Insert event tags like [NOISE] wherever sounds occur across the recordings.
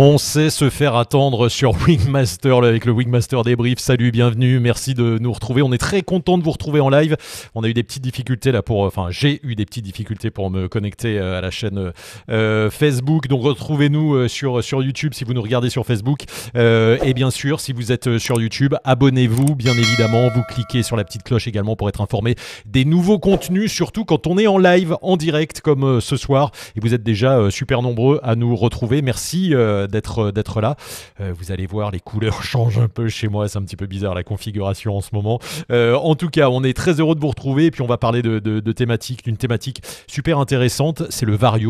On sait se faire attendre sur [LAUGHS] Wingmaster avec le Wingmaster débrief. Salut, bienvenue, merci de nous retrouver. On est très content de vous retrouver en live. On a eu des petites difficultés là pour, euh, enfin j'ai eu des petites difficultés pour me connecter euh, à la chaîne euh, Facebook. Donc retrouvez-nous sur, sur YouTube si vous nous regardez sur Facebook. et bien sûr, si vous êtes sur YouTube, abonnez-vous bien évidemment. Vous cliquez sur la petite cloche également pour être informé des nouveaux contenus, surtout quand on est en live, en direct comme ce soir. Et vous êtes déjà super nombreux à nous retrouver. Merci d'être euh, d'être là. Euh, vous allez voir, les couleurs [LAUGHS] changent un peu chez moi. C'est un petit peu bizarre la configuration en ce moment. Euh, en tout cas, on est très heureux de vous retrouver et puis on va parler de, d'une thématique super intéressante. C'est le Vario.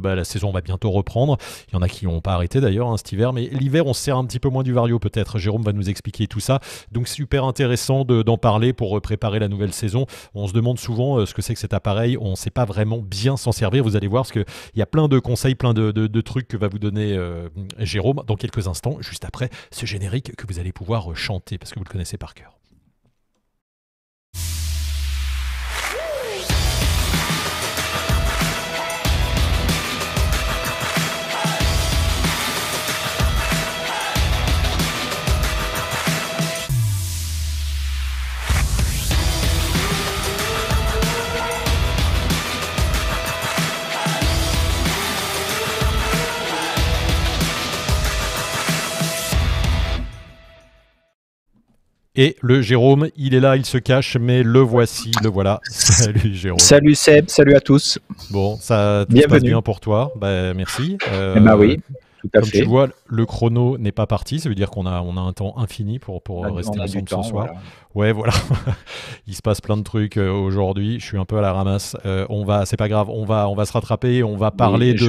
Bah, la saison va bientôt reprendre. Il y en a qui n'ont pas arrêté d'ailleurs hein, cet hiver, mais l'hiver on sert un petit peu moins du Vario peut-être. Jérôme va nous expliquer tout ça. Donc super intéressant d'en parler pour préparer la nouvelle saison. On se demande souvent ce que c'est que cet appareil. On ne sait pas vraiment bien s'en servir. Vous allez voir parce qu'il y a plein de conseils, plein de, trucs que va vous donner Jérôme dans quelques instants, juste après ce générique que vous allez pouvoir euh, chanter parce que vous le connaissez par cœur. Et le Jérôme, il est là, il se cache, mais le voici, le voilà. [LAUGHS] Salut Jérôme. Salut Seb, salut à tous. Bon, ça tout se bien pour toi. Bah, merci. Eh ben euh, eh bien oui, tout à comme tu vois, le chrono n'est pas parti, ça veut dire qu'on a, on a un temps infini pour, ah, rester ensemble ce soir ouais, voilà, [LAUGHS] il se passe plein de trucs euh, aujourd'hui, je suis un peu à la ramasse. Euh, on va, c'est pas grave, on va, on va se rattraper, on va parler de,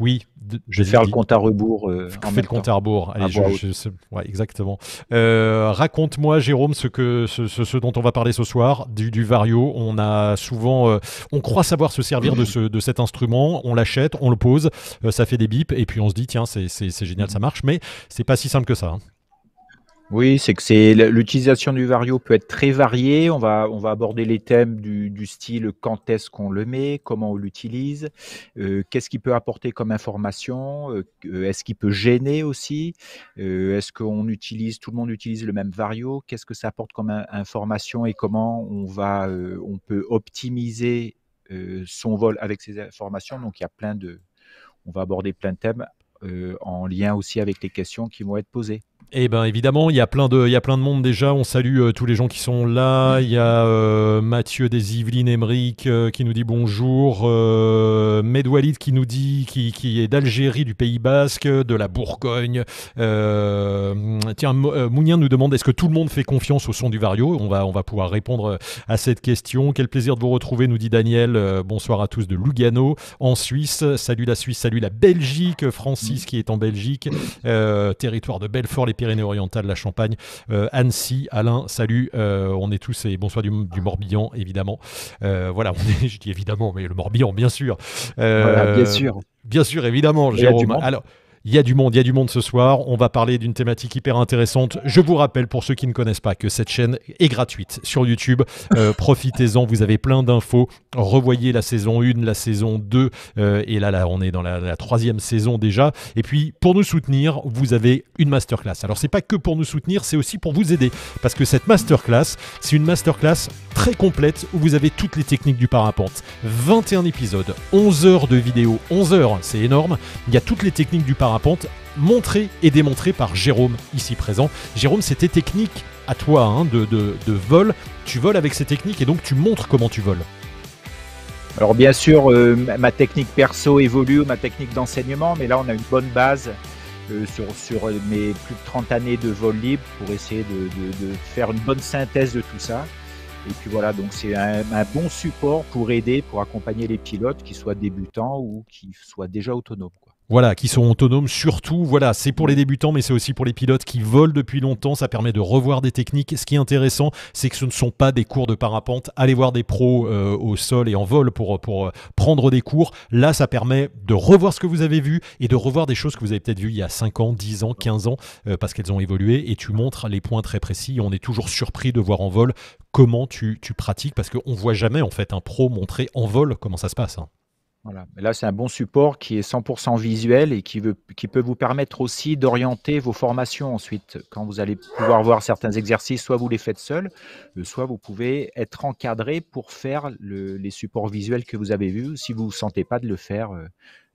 oui. je vais euh, faire le compte à rebours. On fait le compte à rebours. exactement. Raconte-moi, Jérôme, ce que, ce, dont on va parler ce soir, du, Vario. On a souvent, on croit savoir se servir de, de cet instrument. On l'achète, on le pose, ça fait des bips, et puis on se dit tiens, c'est génial, mmh. ça marche. Mais c'est pas si simple que ça. Hein. Oui, c'est que c'est l'utilisation du vario peut être très variée. On va, on va aborder les thèmes du, style quand est-ce qu'on le met, comment on l'utilise, euh, qu'est-ce qu'il peut apporter comme information, euh, euh, est-ce qu'il peut gêner aussi, est-ce qu'on utilise, tout le monde utilise le même vario, qu'est-ce que ça apporte comme information et comment on va, on peut optimiser son vol avec ces informations. Donc il y a plein de, on va aborder plein de thèmes en lien aussi avec les questions qui vont être posées. Eh bien évidemment, il y a plein de, il y a plein de monde déjà. On salue euh, tous les gens qui sont là. Il y a euh, Mathieu des Yvelines Emeric euh, qui nous dit bonjour. Medwalid qui nous dit, qui, est d'Algérie, du Pays Basque, de la Bourgogne. tiens, Mounien nous demande est-ce que tout le monde fait confiance au son du Vario On va, on va pouvoir répondre à cette question. Quel plaisir de vous retrouver, nous dit Daniel. bonsoir à tous de Lugano, en Suisse. Salut la Suisse, salut la Belgique. Francis mm. qui est en Belgique, territoire de Belfort, Pyrénées-Orientales, la Champagne, euh, Annecy. Alain, salut. Euh, on est tous et bonsoir du, Morbihan, évidemment. Euh, voilà, [LAUGHS] je dis évidemment, mais le Morbihan, bien sûr. bien sûr. Bien sûr, évidemment, Jérôme. Alors, il y a du monde, il y a du monde ce soir. On va parler d'une thématique hyper intéressante. Je vous rappelle, pour ceux qui ne connaissent pas, que cette chaîne est gratuite sur YouTube. Euh, [LAUGHS] profitez-en, vous avez plein d'infos. Revoyez la saison 1, la saison 2. Euh, et là, là, on est dans la, troisième saison déjà. Et puis, pour nous soutenir, vous avez une masterclass. Alors, c'est pas que pour nous soutenir, c'est aussi pour vous aider. Parce que cette masterclass, c'est une masterclass très complète où vous avez toutes les techniques du parapente. 21 épisodes, 11 heures de vidéo, 11 heures, c'est énorme. Il y a toutes les techniques du parapente montré et démontré par Jérôme ici présent. Jérôme, c'était technique à toi hein, de, vol. Tu voles avec ces techniques et donc tu montres comment tu voles. Alors bien sûr, euh, ma technique perso évolue, ma technique d'enseignement, mais là on a une bonne base euh, sur, sur, euh, mes plus de 30 années de vol libre pour essayer de, faire une bonne synthèse de tout ça. Et puis voilà, donc c'est un, bon support pour aider, pour accompagner les pilotes, qui soient débutants ou qui soient déjà autonomes. Voilà, qui sont autonomes surtout. Voilà, c'est pour les débutants, mais c'est aussi pour les pilotes qui volent depuis longtemps. Ça permet de revoir des techniques. Ce qui est intéressant, c'est que ce ne sont pas des cours de parapente. Allez voir des pros euh, au sol et en vol pour, pour euh, prendre des cours. Là, ça permet de revoir ce que vous avez vu et de revoir des choses que vous avez peut-être vues il y a 5 ans, 10 ans, 15 ans, euh, parce qu'elles ont évolué. Et tu montres les points très précis. On est toujours surpris de voir en vol comment tu, pratiques, parce qu'on ne voit jamais en fait un pro montrer en vol comment ça se passe. Hein. Voilà. Là, c'est un bon support qui est 100% visuel et qui, veut, qui peut vous permettre aussi d'orienter vos formations ensuite. Quand vous allez pouvoir voir certains exercices, soit vous les faites seul, euh, soit vous pouvez être encadré pour faire les supports visuels que vous avez vus si vous ne sentez pas de le faire euh,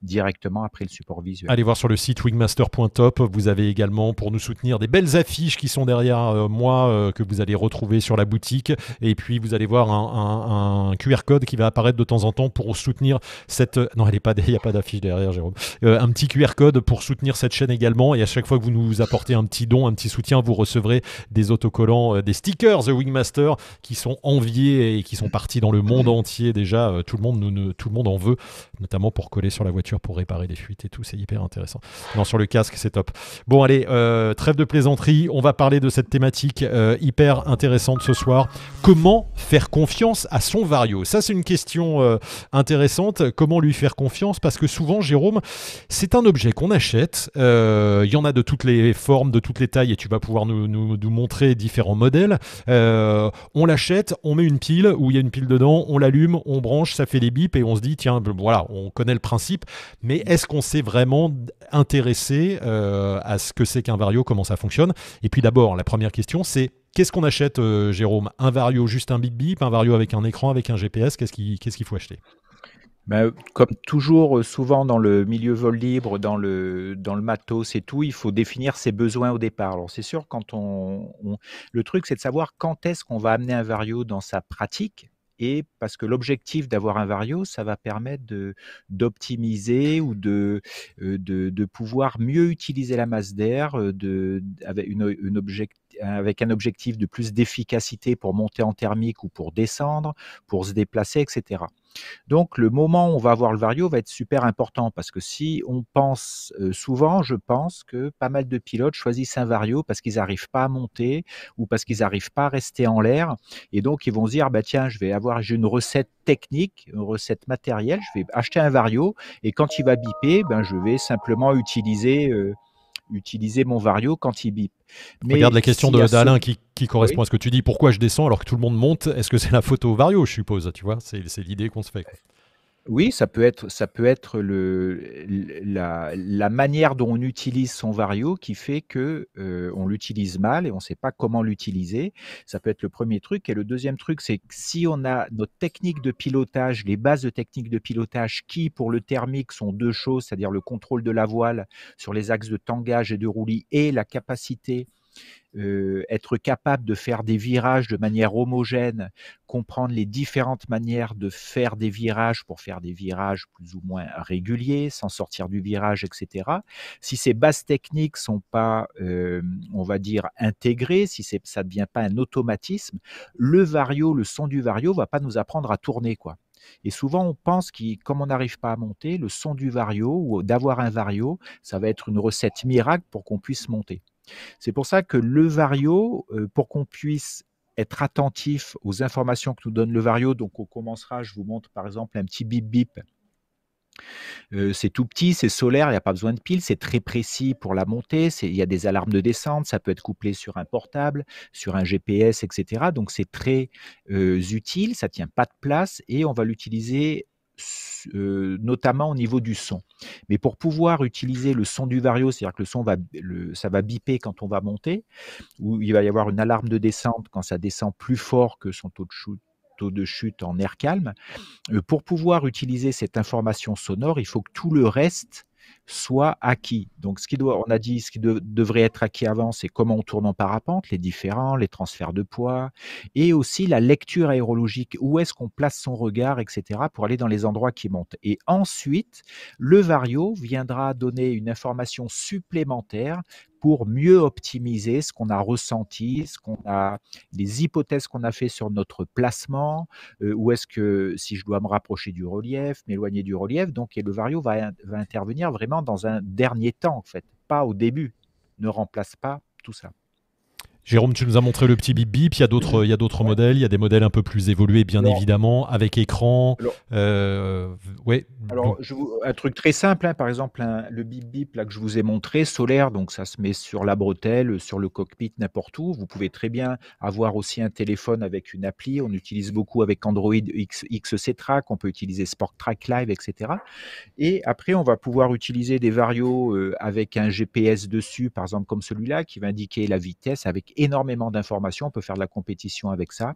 directement après le support visuel. Allez voir sur le site wingmaster.top. Vous avez également pour nous soutenir des belles affiches qui sont derrière euh, moi euh, que vous allez retrouver sur la boutique. Et puis vous allez voir un, QR code qui va apparaître de temps en temps pour soutenir cette. Euh, non, elle est pas. [LAUGHS] Il n'y a pas d'affiche derrière, Jérôme. un petit QR code pour soutenir cette chaîne également. Et à chaque fois que vous nous apportez un petit don, un petit soutien, vous recevrez des autocollants, des stickers The Wingmaster qui sont enviés et qui sont partis dans le monde entier déjà. tout le monde tout le monde en veut, notamment pour coller sur la voiture pour réparer des fuites et tout, c'est hyper intéressant. Non, sur le casque, c'est top. Bon, allez, euh, trêve de plaisanterie, on va parler de cette thématique euh, hyper intéressante ce soir. Comment faire confiance à son Vario Ça, c'est une question euh, intéressante. Comment lui faire confiance Parce que souvent, Jérôme, c'est un objet qu'on achète. Il y en a de toutes les formes, de toutes les tailles, et tu vas pouvoir nous, montrer différents modèles. on l'achète, on met une pile, où il y a une pile dedans, on l'allume, on branche, ça fait des bips, et on se dit, tiens, voilà, on connaît le principe mais est-ce qu'on s'est vraiment intéressé euh, à ce que c'est qu'un vario, comment ça fonctionne Et puis d'abord, la première question, c'est qu'est-ce qu'on achète, euh, Jérôme Un vario, juste un Big bip, un vario avec un écran, avec un GPS, qu'est-ce qu'il faut acheter ben, comme toujours, euh, souvent dans le milieu vol libre, dans le, dans le matos et tout, il faut définir ses besoins au départ. Alors, c'est sûr, quand on... le truc, c'est de savoir quand est-ce qu'on va amener un vario dans sa pratique, et parce que l'objectif d'avoir un vario, ça va permettre d'optimiser ou euh, de, pouvoir mieux utiliser la masse d'air euh, avec un objectif de plus d'efficacité pour monter en thermique ou pour descendre, pour se déplacer, etc. Donc le moment où on va avoir le vario va être super important parce que si on pense euh, souvent, je pense que pas mal de pilotes choisissent un vario parce qu'ils n'arrivent pas à monter ou parce qu'ils n'arrivent pas à rester en l'air et donc ils vont se dire bah tiens, je vais avoir j'ai une recette technique, une recette matérielle, je vais acheter un vario et quand il va biper, ben je vais simplement utiliser euh, utiliser mon vario quand il bip. Regarde la question d'Alain qui, correspond à ce que tu dis. Pourquoi je descends alors que tout le monde monte Est-ce que c'est la photo vario, je suppose Tu vois, c'est l'idée qu'on se fait. Oui, ça peut être ça peut être le la la manière dont on utilise son Vario qui fait que, euh, on l'utilise mal et on sait pas comment l'utiliser. Ça peut être le premier truc et le deuxième truc, c'est que si on a notre technique de pilotage, les bases de technique de pilotage qui, pour le thermique, sont deux choses, c'est-à-dire le contrôle de la voile sur les axes de tangage et de roulis et la capacité euh, être capable de faire des virages de manière homogène, comprendre les différentes manières de faire des virages pour faire des virages plus ou moins réguliers, sans sortir du virage, etc. Si ces bases techniques sont pas, euh, on va dire, intégrées, si ça ne devient pas un automatisme, le vario, le son du vario va pas nous apprendre à tourner, quoi. Et souvent, on pense que comme on n'arrive pas à monter, le son du vario ou d'avoir un vario, ça va être une recette miracle pour qu'on puisse monter. C'est pour ça que le Vario, euh, pour qu'on puisse être attentif aux informations que nous donne le Vario, donc on commencera, je vous montre par exemple un petit bip bip. Euh, c'est tout petit, c'est solaire, il n'y a pas besoin de pile, c'est très précis pour la montée, il y a des alarmes de descente, ça peut être couplé sur un portable, sur un GPS, etc. Donc c'est très euh, utile, ça ne tient pas de place et on va l'utiliser euh, notamment au niveau du son. Mais pour pouvoir utiliser le son du vario, c'est-à-dire que le son va, ça va biper quand on va monter, ou il va y avoir une alarme de descente quand ça descend plus fort que son taux de chute de chute en air calme. Euh, pour pouvoir utiliser cette information sonore, il faut que tout le reste soit acquis. Donc, ce qui doit, on a dit, ce qui devrait être acquis avant, c'est comment on tourne en parapente, les différents, les transferts de poids, et aussi la lecture aérologique, où est-ce qu'on place son regard, etc., pour aller dans les endroits qui montent. Et ensuite, le vario viendra donner une information supplémentaire pour mieux optimiser ce qu'on a ressenti, ce qu'on a, les hypothèses qu'on a fait sur notre placement, ou euh, où est-ce que si je dois me rapprocher du relief, m'éloigner du relief, donc et le vario va, va intervenir vraiment dans un dernier temps en fait, pas au début, ne remplace pas tout ça. Jérôme, tu nous as montré le petit bip bip. Il y a d'autres, il y a d'autres modèles. Il y a des modèles un peu plus évolués, bien évidemment, avec écran. Euh, ouais. Alors, je un truc très simple, hein. par exemple, le bip bip là que je vous ai montré, solaire. Donc, ça se met sur la bretelle, sur le cockpit, n'importe où. Vous pouvez très bien avoir aussi un téléphone avec une appli. On utilise beaucoup avec Android X, XC Track. On peut utiliser Sport Track Live, etc. Et après, on va pouvoir utiliser des varios euh, avec un GPS dessus, par exemple comme celui-là, qui va indiquer la vitesse avec énormément d'informations, on peut faire de la compétition avec ça.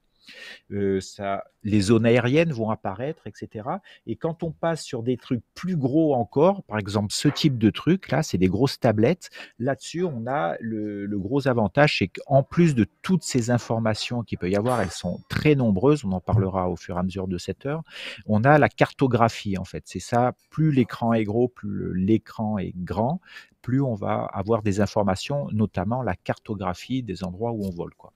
Euh, ça, les zones aériennes vont apparaître, etc. Et quand on passe sur des trucs plus gros encore, par exemple ce type de truc, là, c'est des grosses tablettes, là-dessus, on a le, gros avantage, c'est qu'en plus de toutes ces informations qu'il peut y avoir, elles sont très nombreuses, on en parlera au fur et à mesure de cette heure, on a la cartographie, en fait. C'est ça, plus l'écran est gros, plus l'écran est grand, plus on va avoir des informations, notamment la cartographie des endroits où on vole, quoi.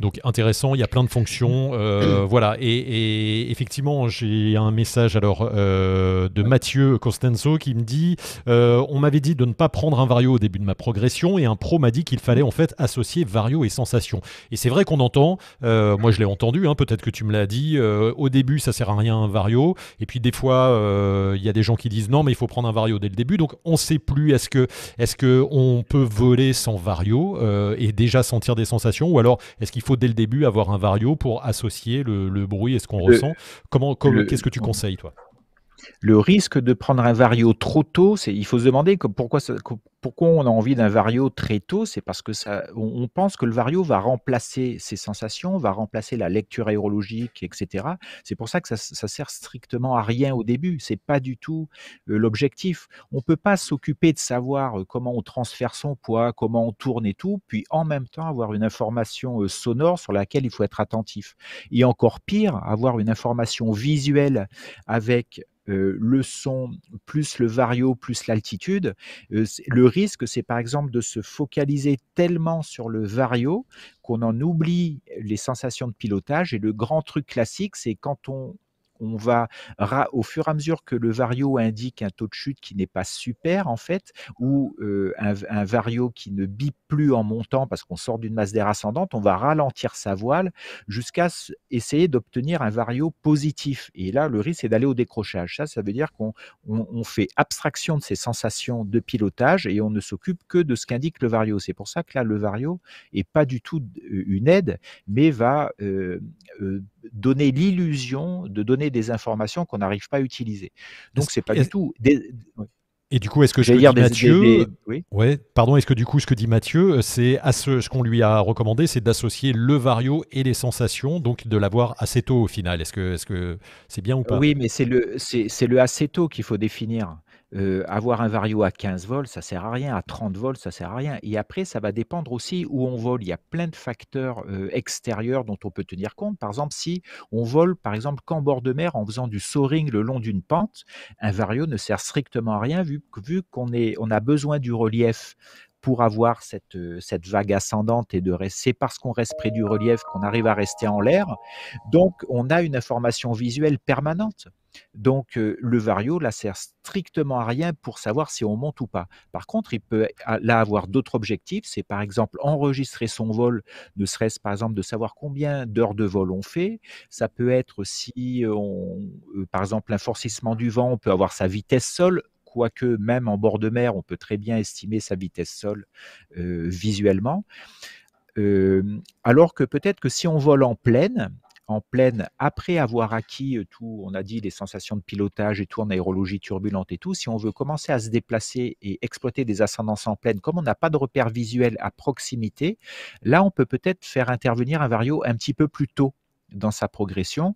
Donc intéressant, il y a plein de fonctions. Euh, [CLEARS THROAT] voilà, et, et effectivement, j'ai un message alors euh, de Mathieu Costanzo qui me dit euh, On m'avait dit de ne pas prendre un vario au début de ma progression, et un pro m'a dit qu'il fallait en fait associer vario et sensation. Et c'est vrai qu'on entend, euh, moi je l'ai entendu, hein, peut-être que tu me l'as dit, euh, au début ça sert à rien un vario, et puis des fois euh, il y a des gens qui disent Non, mais il faut prendre un vario dès le début, donc on ne sait plus est-ce que est-ce qu'on peut voler sans vario et déjà sentir des sensations, ou alors est-ce qu'il faut dès le début avoir un vario pour associer le, bruit et ce qu'on ressent. Comment, qu'est-ce que tu conseilles, toi le risque de prendre un vario trop tôt, c'est il faut se demander pourquoi, pourquoi on a envie d'un vario très tôt, c'est parce que ça, on, pense que le vario va remplacer ses sensations, va remplacer la lecture aérologique, etc. C'est pour ça que ça, ça, sert strictement à rien au début. C'est pas du tout euh, l'objectif. On peut pas s'occuper de savoir euh, comment on transfère son poids, comment on tourne et tout, puis en même temps avoir une information euh, sonore sur laquelle il faut être attentif. Et encore pire, avoir une information visuelle avec euh, le son, plus le vario, plus l'altitude, euh, le risque, c'est par exemple de se focaliser tellement sur le vario qu'on en oublie les sensations de pilotage. Et le grand truc classique, c'est quand on on va, au fur et à mesure que le vario indique un taux de chute qui n'est pas super, en fait, ou un, vario qui ne bip plus en montant parce qu'on sort d'une masse d'air ascendante, on va ralentir sa voile jusqu'à essayer d'obtenir un vario positif. Et là, le risque, c'est d'aller au décrochage. Ça, ça veut dire qu'on fait abstraction de ces sensations de pilotage et on ne s'occupe que de ce qu'indique le vario. C'est pour ça que là, le vario est pas du tout une aide, mais va donner l'illusion de donner des informations qu'on n'arrive pas à utiliser. Donc c'est pas du tout. Et du coup, est-ce que je dire ouais, pardon, est-ce que du coup, ce que dit Mathieu, c'est à ce, qu'on lui a recommandé, c'est d'associer le vario et les sensations, donc de l'avoir assez tôt au final. Est-ce que, est-ce que c'est bien ou pas Oui, mais c'est le, c'est, le assez tôt qu'il faut définir avoir un vario à 15 vols, ça sert à rien, à 30 volts, ça sert à rien. Et après, ça va dépendre aussi où on vole. Il y a plein de facteurs extérieurs dont on peut tenir compte. Par exemple, si on vole, par exemple, qu'en bord de mer en faisant du soaring le long d'une pente, un vario ne sert strictement à rien vu, qu'on on a besoin du relief pour avoir cette, vague ascendante et de c'est parce qu'on reste près du relief qu'on arrive à rester en l'air. Donc, on a une information visuelle permanente. Donc le vario, là, sert strictement à rien pour savoir si on monte ou pas. Par contre, il peut là avoir d'autres objectifs. C'est par exemple enregistrer son vol, ne serait-ce par exemple de savoir combien d'heures de vol on fait. Ça peut être si par exemple, un forcissement du vent, on peut avoir sa vitesse sol quoique même en bord de mer, on peut très bien estimer sa vitesse sol visuellement. alors que peut-être que si on vole en pleine, en pleine, après avoir acquis tout, on a dit les sensations de pilotage et tout en aérologie turbulente et tout, si on veut commencer à se déplacer et exploiter des ascendances en pleine, comme on n'a pas de repère visuel à proximité, là on peut peut-être faire intervenir un vario un petit peu plus tôt dans sa progression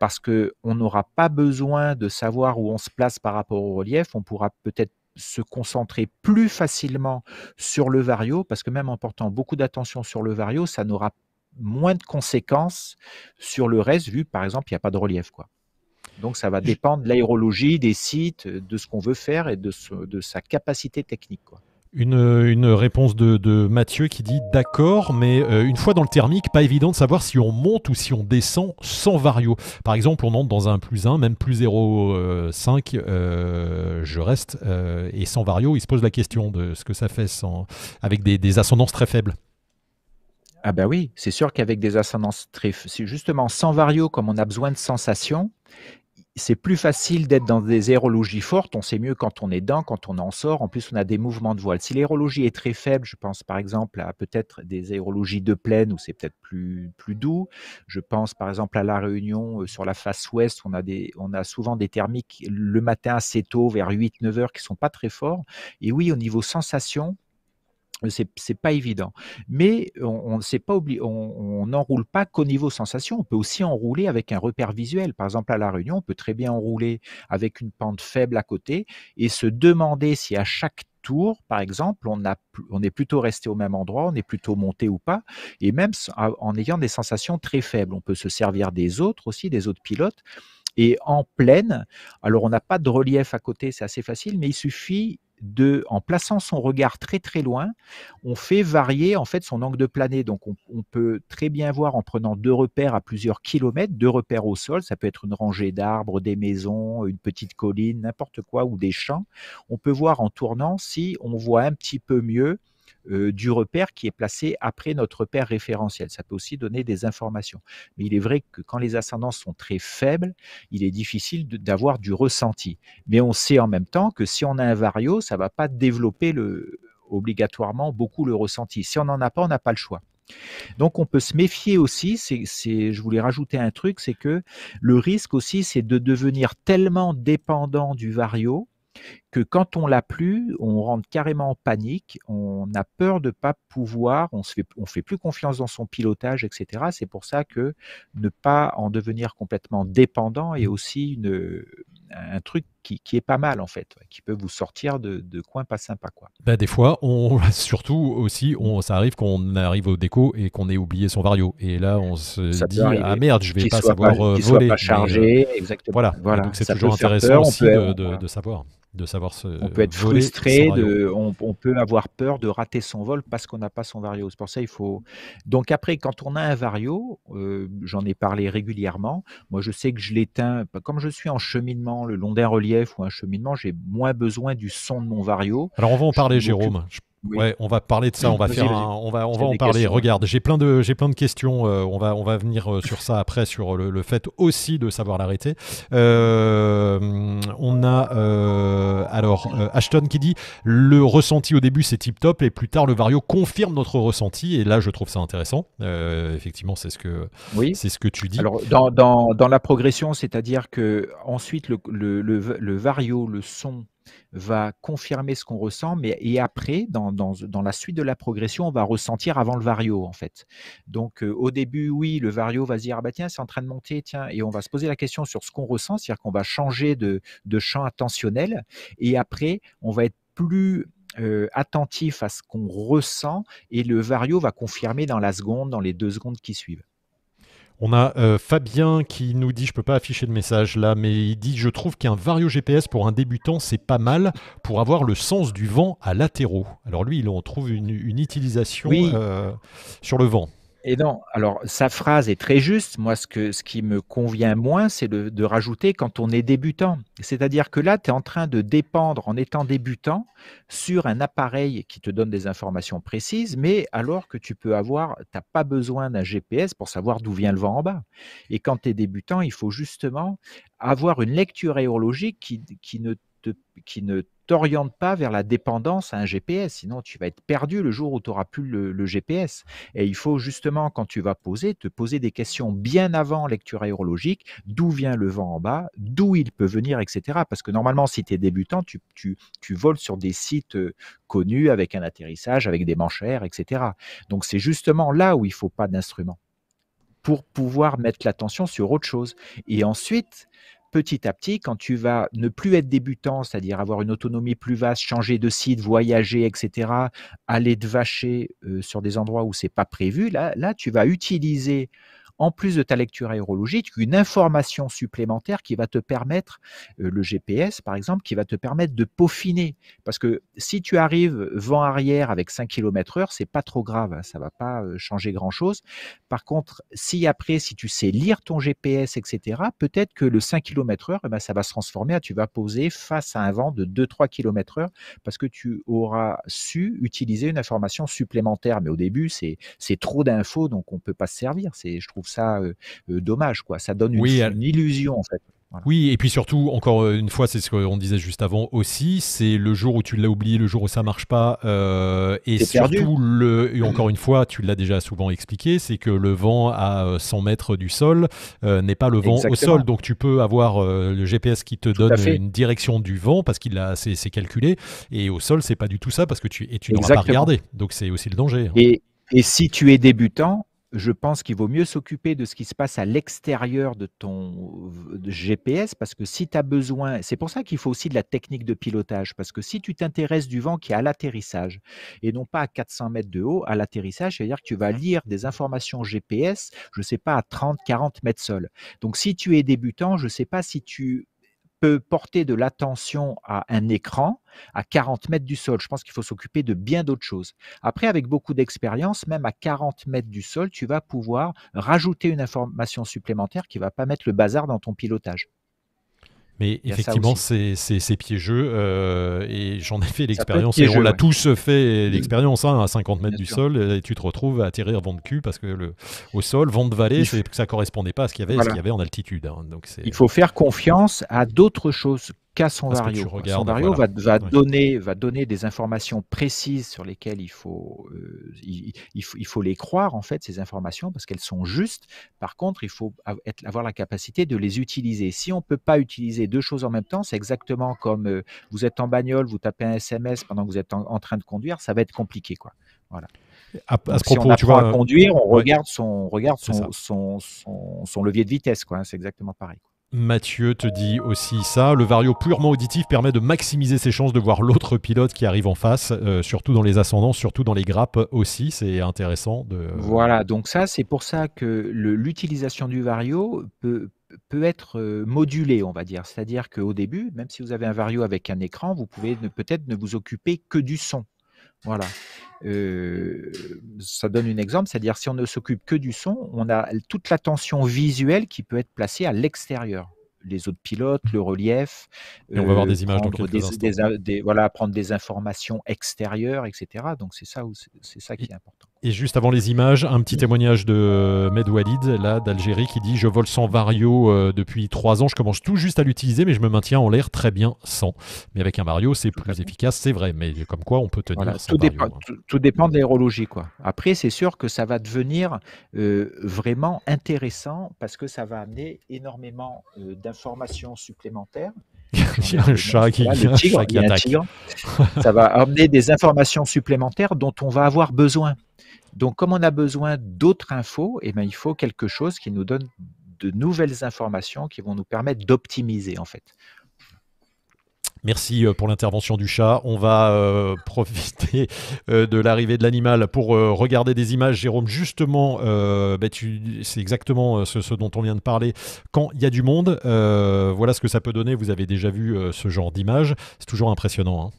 parce que on n'aura pas besoin de savoir où on se place par rapport au relief, on pourra peut-être se concentrer plus facilement sur le vario, parce que même en portant beaucoup d'attention sur le vario, ça n'aura moins de conséquences sur le reste, vu par exemple, il n'y a pas de relief. Quoi. Donc ça va dépendre de l'aérologie, des sites, de ce qu'on veut faire et de, de sa capacité technique. Quoi. Une, une, réponse de, de, Mathieu qui dit d'accord, mais euh, une fois dans le thermique, pas évident de savoir si on monte ou si on descend sans vario. Par exemple, on entre dans un plus 1, même plus 0,5, euh, euh, je reste, et sans vario, il se pose la question de ce que ça fait sans, avec des, des ascendances très faibles. Ah ben oui, c'est sûr qu'avec des ascendances très... C'est justement sans vario, comme on a besoin de sensations, c'est plus facile d'être dans des aérologies fortes, on sait mieux quand on est dedans, quand on en sort, en plus on a des mouvements de voile. Si l'aérologie est très faible, je pense par exemple à peut-être des aérologies de plaine où c'est peut-être plus, plus doux, je pense par exemple à La Réunion euh, sur la face ouest, on a, des, on a souvent des thermiques le matin assez tôt, vers 8-9 heures, qui sont pas très forts. Et oui, au niveau sensation, c'est pas évident. Mais on pas on n'enroule pas qu'au niveau sensation. On peut aussi enrouler avec un repère visuel. Par exemple, à La Réunion, on peut très bien enrouler avec une pente faible à côté et se demander si à chaque tour, par exemple, on, a, on est plutôt resté au même endroit, on est plutôt monté ou pas, et même en ayant des sensations très faibles. On peut se servir des autres aussi, des autres pilotes. Et en pleine, alors on n'a pas de relief à côté, c'est assez facile, mais il suffit en plaçant son regard très très loin, on fait varier en fait son angle de plané. Donc on, on, peut très bien voir en prenant deux repères à plusieurs kilomètres, deux repères au sol, ça peut être une rangée d'arbres, des maisons, une petite colline, n'importe quoi ou des champs. On peut voir en tournant si on voit un petit peu mieux du repère qui est placé après notre repère référentiel. Ça peut aussi donner des informations. Mais il est vrai que quand les ascendances sont très faibles, il est difficile d'avoir du ressenti. Mais on sait en même temps que si on a un vario, ça ne va pas développer obligatoirement beaucoup le ressenti. Si on n'en a pas, on n'a pas le choix. Donc on peut se méfier aussi, je voulais rajouter un truc, c'est que le risque aussi c'est de devenir tellement dépendant du vario que quand on l'a plus, on rentre carrément en panique, on a peur de pas pouvoir, on se fait, on fait plus confiance dans son pilotage, etc. C'est pour ça que ne pas en devenir complètement dépendant est aussi une, un truc qui, qui, est pas mal en fait, qui peut vous sortir de, de coins pas sympas quoi. Bah, des fois, on [LAUGHS] surtout aussi, on, ça arrive qu'on arrive au déco et qu'on ait oublié son vario et là on se dit ah merde, je vais pas savoir voler. exactement. Voilà, voilà. donc c'est toujours intéressant aussi de, de, de savoir savoir On peut être frustré, de, on, peut avoir peur de rater son vol parce qu'on n'a pas son vario. C'est pour ça il faut. Donc après, quand on a un vario, euh, j'en ai parlé régulièrement. Moi, je sais que je l'éteins. Comme je suis en cheminement le long d'un relief ou un cheminement, j'ai moins besoin du son de mon vario. Alors on va en parler, Jérôme. Ouais, on va parler de ça, on va faire on va on va en parler. Regarde, j'ai plein de j'ai plein de questions, euh, on va on va venir euh, sur ça après sur euh, le, fait aussi de savoir l'arrêter. on a alors Ashton qui dit le ressenti au début c'est tip top et plus tard le Vario confirme notre ressenti et là je trouve ça intéressant. effectivement, c'est ce que oui. c'est ce que tu dis. dans, la progression, c'est-à-dire que ensuite le Vario, le son va confirmer ce qu'on ressent, mais et après, dans, la suite de la progression, on va ressentir avant le vario, en fait. Donc, euh, au début, oui, le vario va se dire, ah bah tiens, c'est en train de monter, tiens, et on va se poser la question sur ce qu'on ressent, c'est-à-dire qu'on va changer de, champ attentionnel, et après, on va être plus euh, attentif à ce qu'on ressent, et le vario va confirmer dans la seconde, dans les deux secondes qui suivent. On a euh, Fabien qui nous dit, je peux pas afficher de message là, mais il dit, je trouve qu'un vario GPS pour un débutant, c'est pas mal pour avoir le sens du vent à latéraux. Alors lui, il en trouve une, utilisation euh, sur le vent. Et non, alors sa phrase est très juste. Moi, ce, que, ce qui me convient moins, c'est de, rajouter quand on est débutant. C'est-à-dire que là, tu es en train de dépendre en étant débutant sur un appareil qui te donne des informations précises, mais alors que tu peux avoir, tu n'as pas besoin d'un GPS pour savoir d'où vient le vent en bas. Et quand tu es débutant, il faut justement avoir une lecture aérologique qui, ne te, qui ne n'oriente pas vers la dépendance à un GPS, sinon tu vas être perdu le jour où tu n'auras plus le, GPS. Et il faut justement, quand tu vas poser, te poser des questions bien avant lecture aérologique, d'où vient le vent en bas, d'où il peut venir, etc. Parce que normalement, si tu es débutant, tu, voles sur des sites euh, connus avec un atterrissage, avec des manchères, etc. Donc c'est justement là où il faut pas d'instrument pour pouvoir mettre l'attention sur autre chose. Et ensuite, petit à petit, quand tu vas ne plus être débutant, c'est-à-dire avoir une autonomie plus vaste, changer de site, voyager, etc., aller te vacher euh, sur des endroits où c'est pas prévu, là, là, tu vas utiliser en plus de ta lecture aérologique, une information supplémentaire qui va te permettre, euh, le GPS par exemple, qui va te permettre de peaufiner. Parce que si tu arrives vent arrière avec 5 km heure, c'est pas trop grave, hein, ça va pas euh, changer grand-chose. Par contre, si après, si tu sais lire ton GPS, etc., peut-être que le 5 km heure, eh ben, ça va se transformer, tu vas poser face à un vent de 2-3 km heure parce que tu auras su utiliser une information supplémentaire. Mais au début, c'est trop d'infos, donc on peut pas se servir. C'est, je trouve ça euh, euh, dommage, quoi. Ça donne une, illusion, en fait. Oui, et puis surtout, encore euh, une fois, c'est ce qu'on disait juste avant aussi, c'est le jour où tu l'as oublié, le jour où ça marche pas, et surtout, le, et mmh. encore une fois, tu l'as déjà souvent expliqué, c'est que le vent à 100 mètres du sol n'est pas le vent au sol, donc tu peux avoir le GPS qui te donne une direction du vent parce qu'il a, c'est, calculé, et au sol, c'est pas du tout ça parce que tu es tu n'auras pas regardé, donc c'est aussi le danger. Hein. Et, et si tu es débutant, je pense qu'il vaut mieux s'occuper de ce qui se passe à l'extérieur de ton GPS, parce que si tu as besoin, c'est pour ça qu'il faut aussi de la technique de pilotage, parce que si tu t'intéresses du vent qui est à l'atterrissage, et non pas à 400 mètres de haut, à l'atterrissage, c'est-à-dire que tu vas lire des informations GPS, je ne sais pas, à 30, 40 mètres sol. Donc si tu es débutant, je ne sais pas si tu peut porter de l'attention à un écran à 40 mètres du sol. Je pense qu'il faut s'occuper de bien d'autres choses. Après, avec beaucoup d'expérience, même à 40 mètres du sol, tu vas pouvoir rajouter une information supplémentaire qui ne va pas mettre le bazar dans ton pilotage. Mais effectivement, c'est piégeux euh, et j'en ai fait l'expérience et on l'a tous fait l'expérience hein, à 50 mètres du sol et tu te retrouves à atterrir vent de cul parce que le, au sol, vent de vallée, ça ne correspondait pas à ce qu'il y avait, ce qu'il y avait en altitude. Hein, donc Il faut faire confiance à d'autres choses qu'à son vario. va, donner, va donner des informations précises sur lesquelles il faut, euh, il, faut, il faut les croire, en fait, ces informations, parce qu'elles sont justes. Par contre, il faut être, avoir la capacité de les utiliser. Si on ne peut pas utiliser deux choses en même temps, c'est exactement comme euh, vous êtes en bagnole, vous tapez un SMS pendant que vous êtes en, train de conduire, ça va être compliqué. Quoi. Voilà. À, ce propos, on tu conduire, on regarde son, regarde son son, son, levier de vitesse. Quoi. Hein. C'est exactement pareil. Mathieu te dit aussi ça. Le vario purement auditif permet de maximiser ses chances de voir l'autre pilote qui arrive en face, euh, surtout dans les ascendants, surtout dans les grappes aussi. C'est intéressant de. Voilà, donc ça, c'est pour ça que l'utilisation du vario peut, peut être euh, modulée, on va dire. C'est-à-dire qu'au début, même si vous avez un vario avec un écran, vous pouvez peut-être ne vous occuper que du son. Voilà. ça donne un exemple, c'est-à-dire si on ne s'occupe que du son, on a toute l'attention visuelle qui peut être placée à l'extérieur. Les autres pilotes, le relief. on va des images dans voilà, prendre des informations extérieures, etc. Donc c'est ça, c'est ça qui est important. Et juste avant les images, un petit témoignage de euh, Med Walid, là, d'Algérie, qui dit Je vole sans Vario euh, depuis trois ans, je commence tout juste à l'utiliser, mais je me maintiens en l'air très bien sans. Mais avec un Vario, c'est plus efficace, c'est vrai, mais comme quoi on peut tenir tout, dépend, hein. tout, dépend de l'aérologie, quoi. Après, c'est sûr que ça va devenir euh, vraiment intéressant parce que ça va amener énormément d'informations supplémentaires. Il un chat qui, attaque. [LAUGHS] ça va amener des informations supplémentaires dont on va avoir besoin. Donc, comme on a besoin d'autres infos, eh bien, il faut quelque chose qui nous donne de nouvelles informations qui vont nous permettre d'optimiser, en fait. Merci euh, pour l'intervention du chat. On va euh, [LAUGHS] profiter euh, de l'arrivée de l'animal pour regarder des images. Jérôme, justement, ben, c'est exactement ce, dont on vient de parler. Quand il y a du monde, voilà ce que ça peut donner. Vous avez déjà vu ce genre d'image. C'est toujours impressionnant. Hein.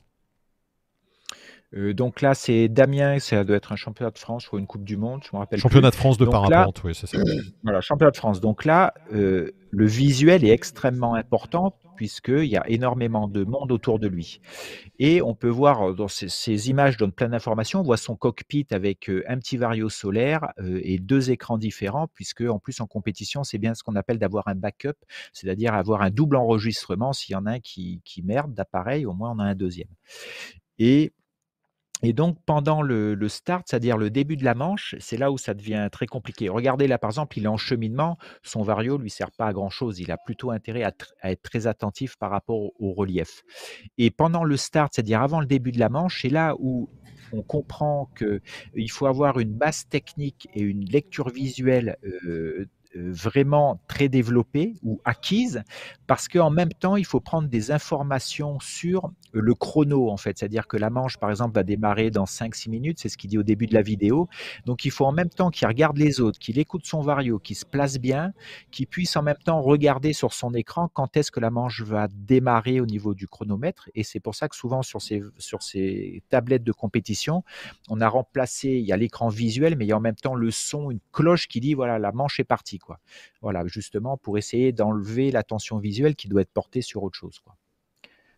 Euh, donc là, c'est Damien, ça doit être un championnat de France ou une Coupe du Monde, je me rappelle. Championnat de France de parapente, oui, c'est ça. [CLEARS THROAT] voilà, championnat de France. Donc là, euh, le visuel est extrêmement important puisqu'il y a énormément de monde autour de lui. Et on peut voir, euh, dans ces, images donnent plein d'informations, on voit son cockpit avec un petit vario solaire et deux écrans différents, puisque en plus en compétition, c'est bien ce qu'on appelle d'avoir un backup, c'est-à-dire avoir un double enregistrement, s'il y en a un qui, qui merde d'appareil, au moins on a un deuxième. Et et donc, pendant le, start, c'est-à-dire le début de la manche, c'est là où ça devient très compliqué. Regardez là, par exemple, il est en cheminement. Son vario lui sert pas à grand-chose. Il a plutôt intérêt à, être très attentif par rapport au, relief. Et pendant le start, c'est-à-dire avant le début de la manche, c'est là où on comprend qu'il faut avoir une base technique et une lecture visuelle euh, vraiment très développée ou acquise, parce qu'en même temps, il faut prendre des informations sur le chrono, en fait. C'est-à-dire que la manche, par exemple, va démarrer dans 5-6 minutes, c'est ce qu'il dit au début de la vidéo. Donc, il faut en même temps qu'il regarde les autres, qu'il écoute son vario, qu'il se place bien, qu'il puisse en même temps regarder sur son écran quand est-ce que la manche va démarrer au niveau du chronomètre. Et c'est pour ça que souvent, sur ces, sur ces tablettes de compétition, on a remplacé, il y a l'écran visuel, mais il y a en même temps le son, une cloche qui dit, voilà, la manche est partie. Voilà, justement pour essayer d'enlever l'attention visuelle qui doit être portée sur autre chose, quoi.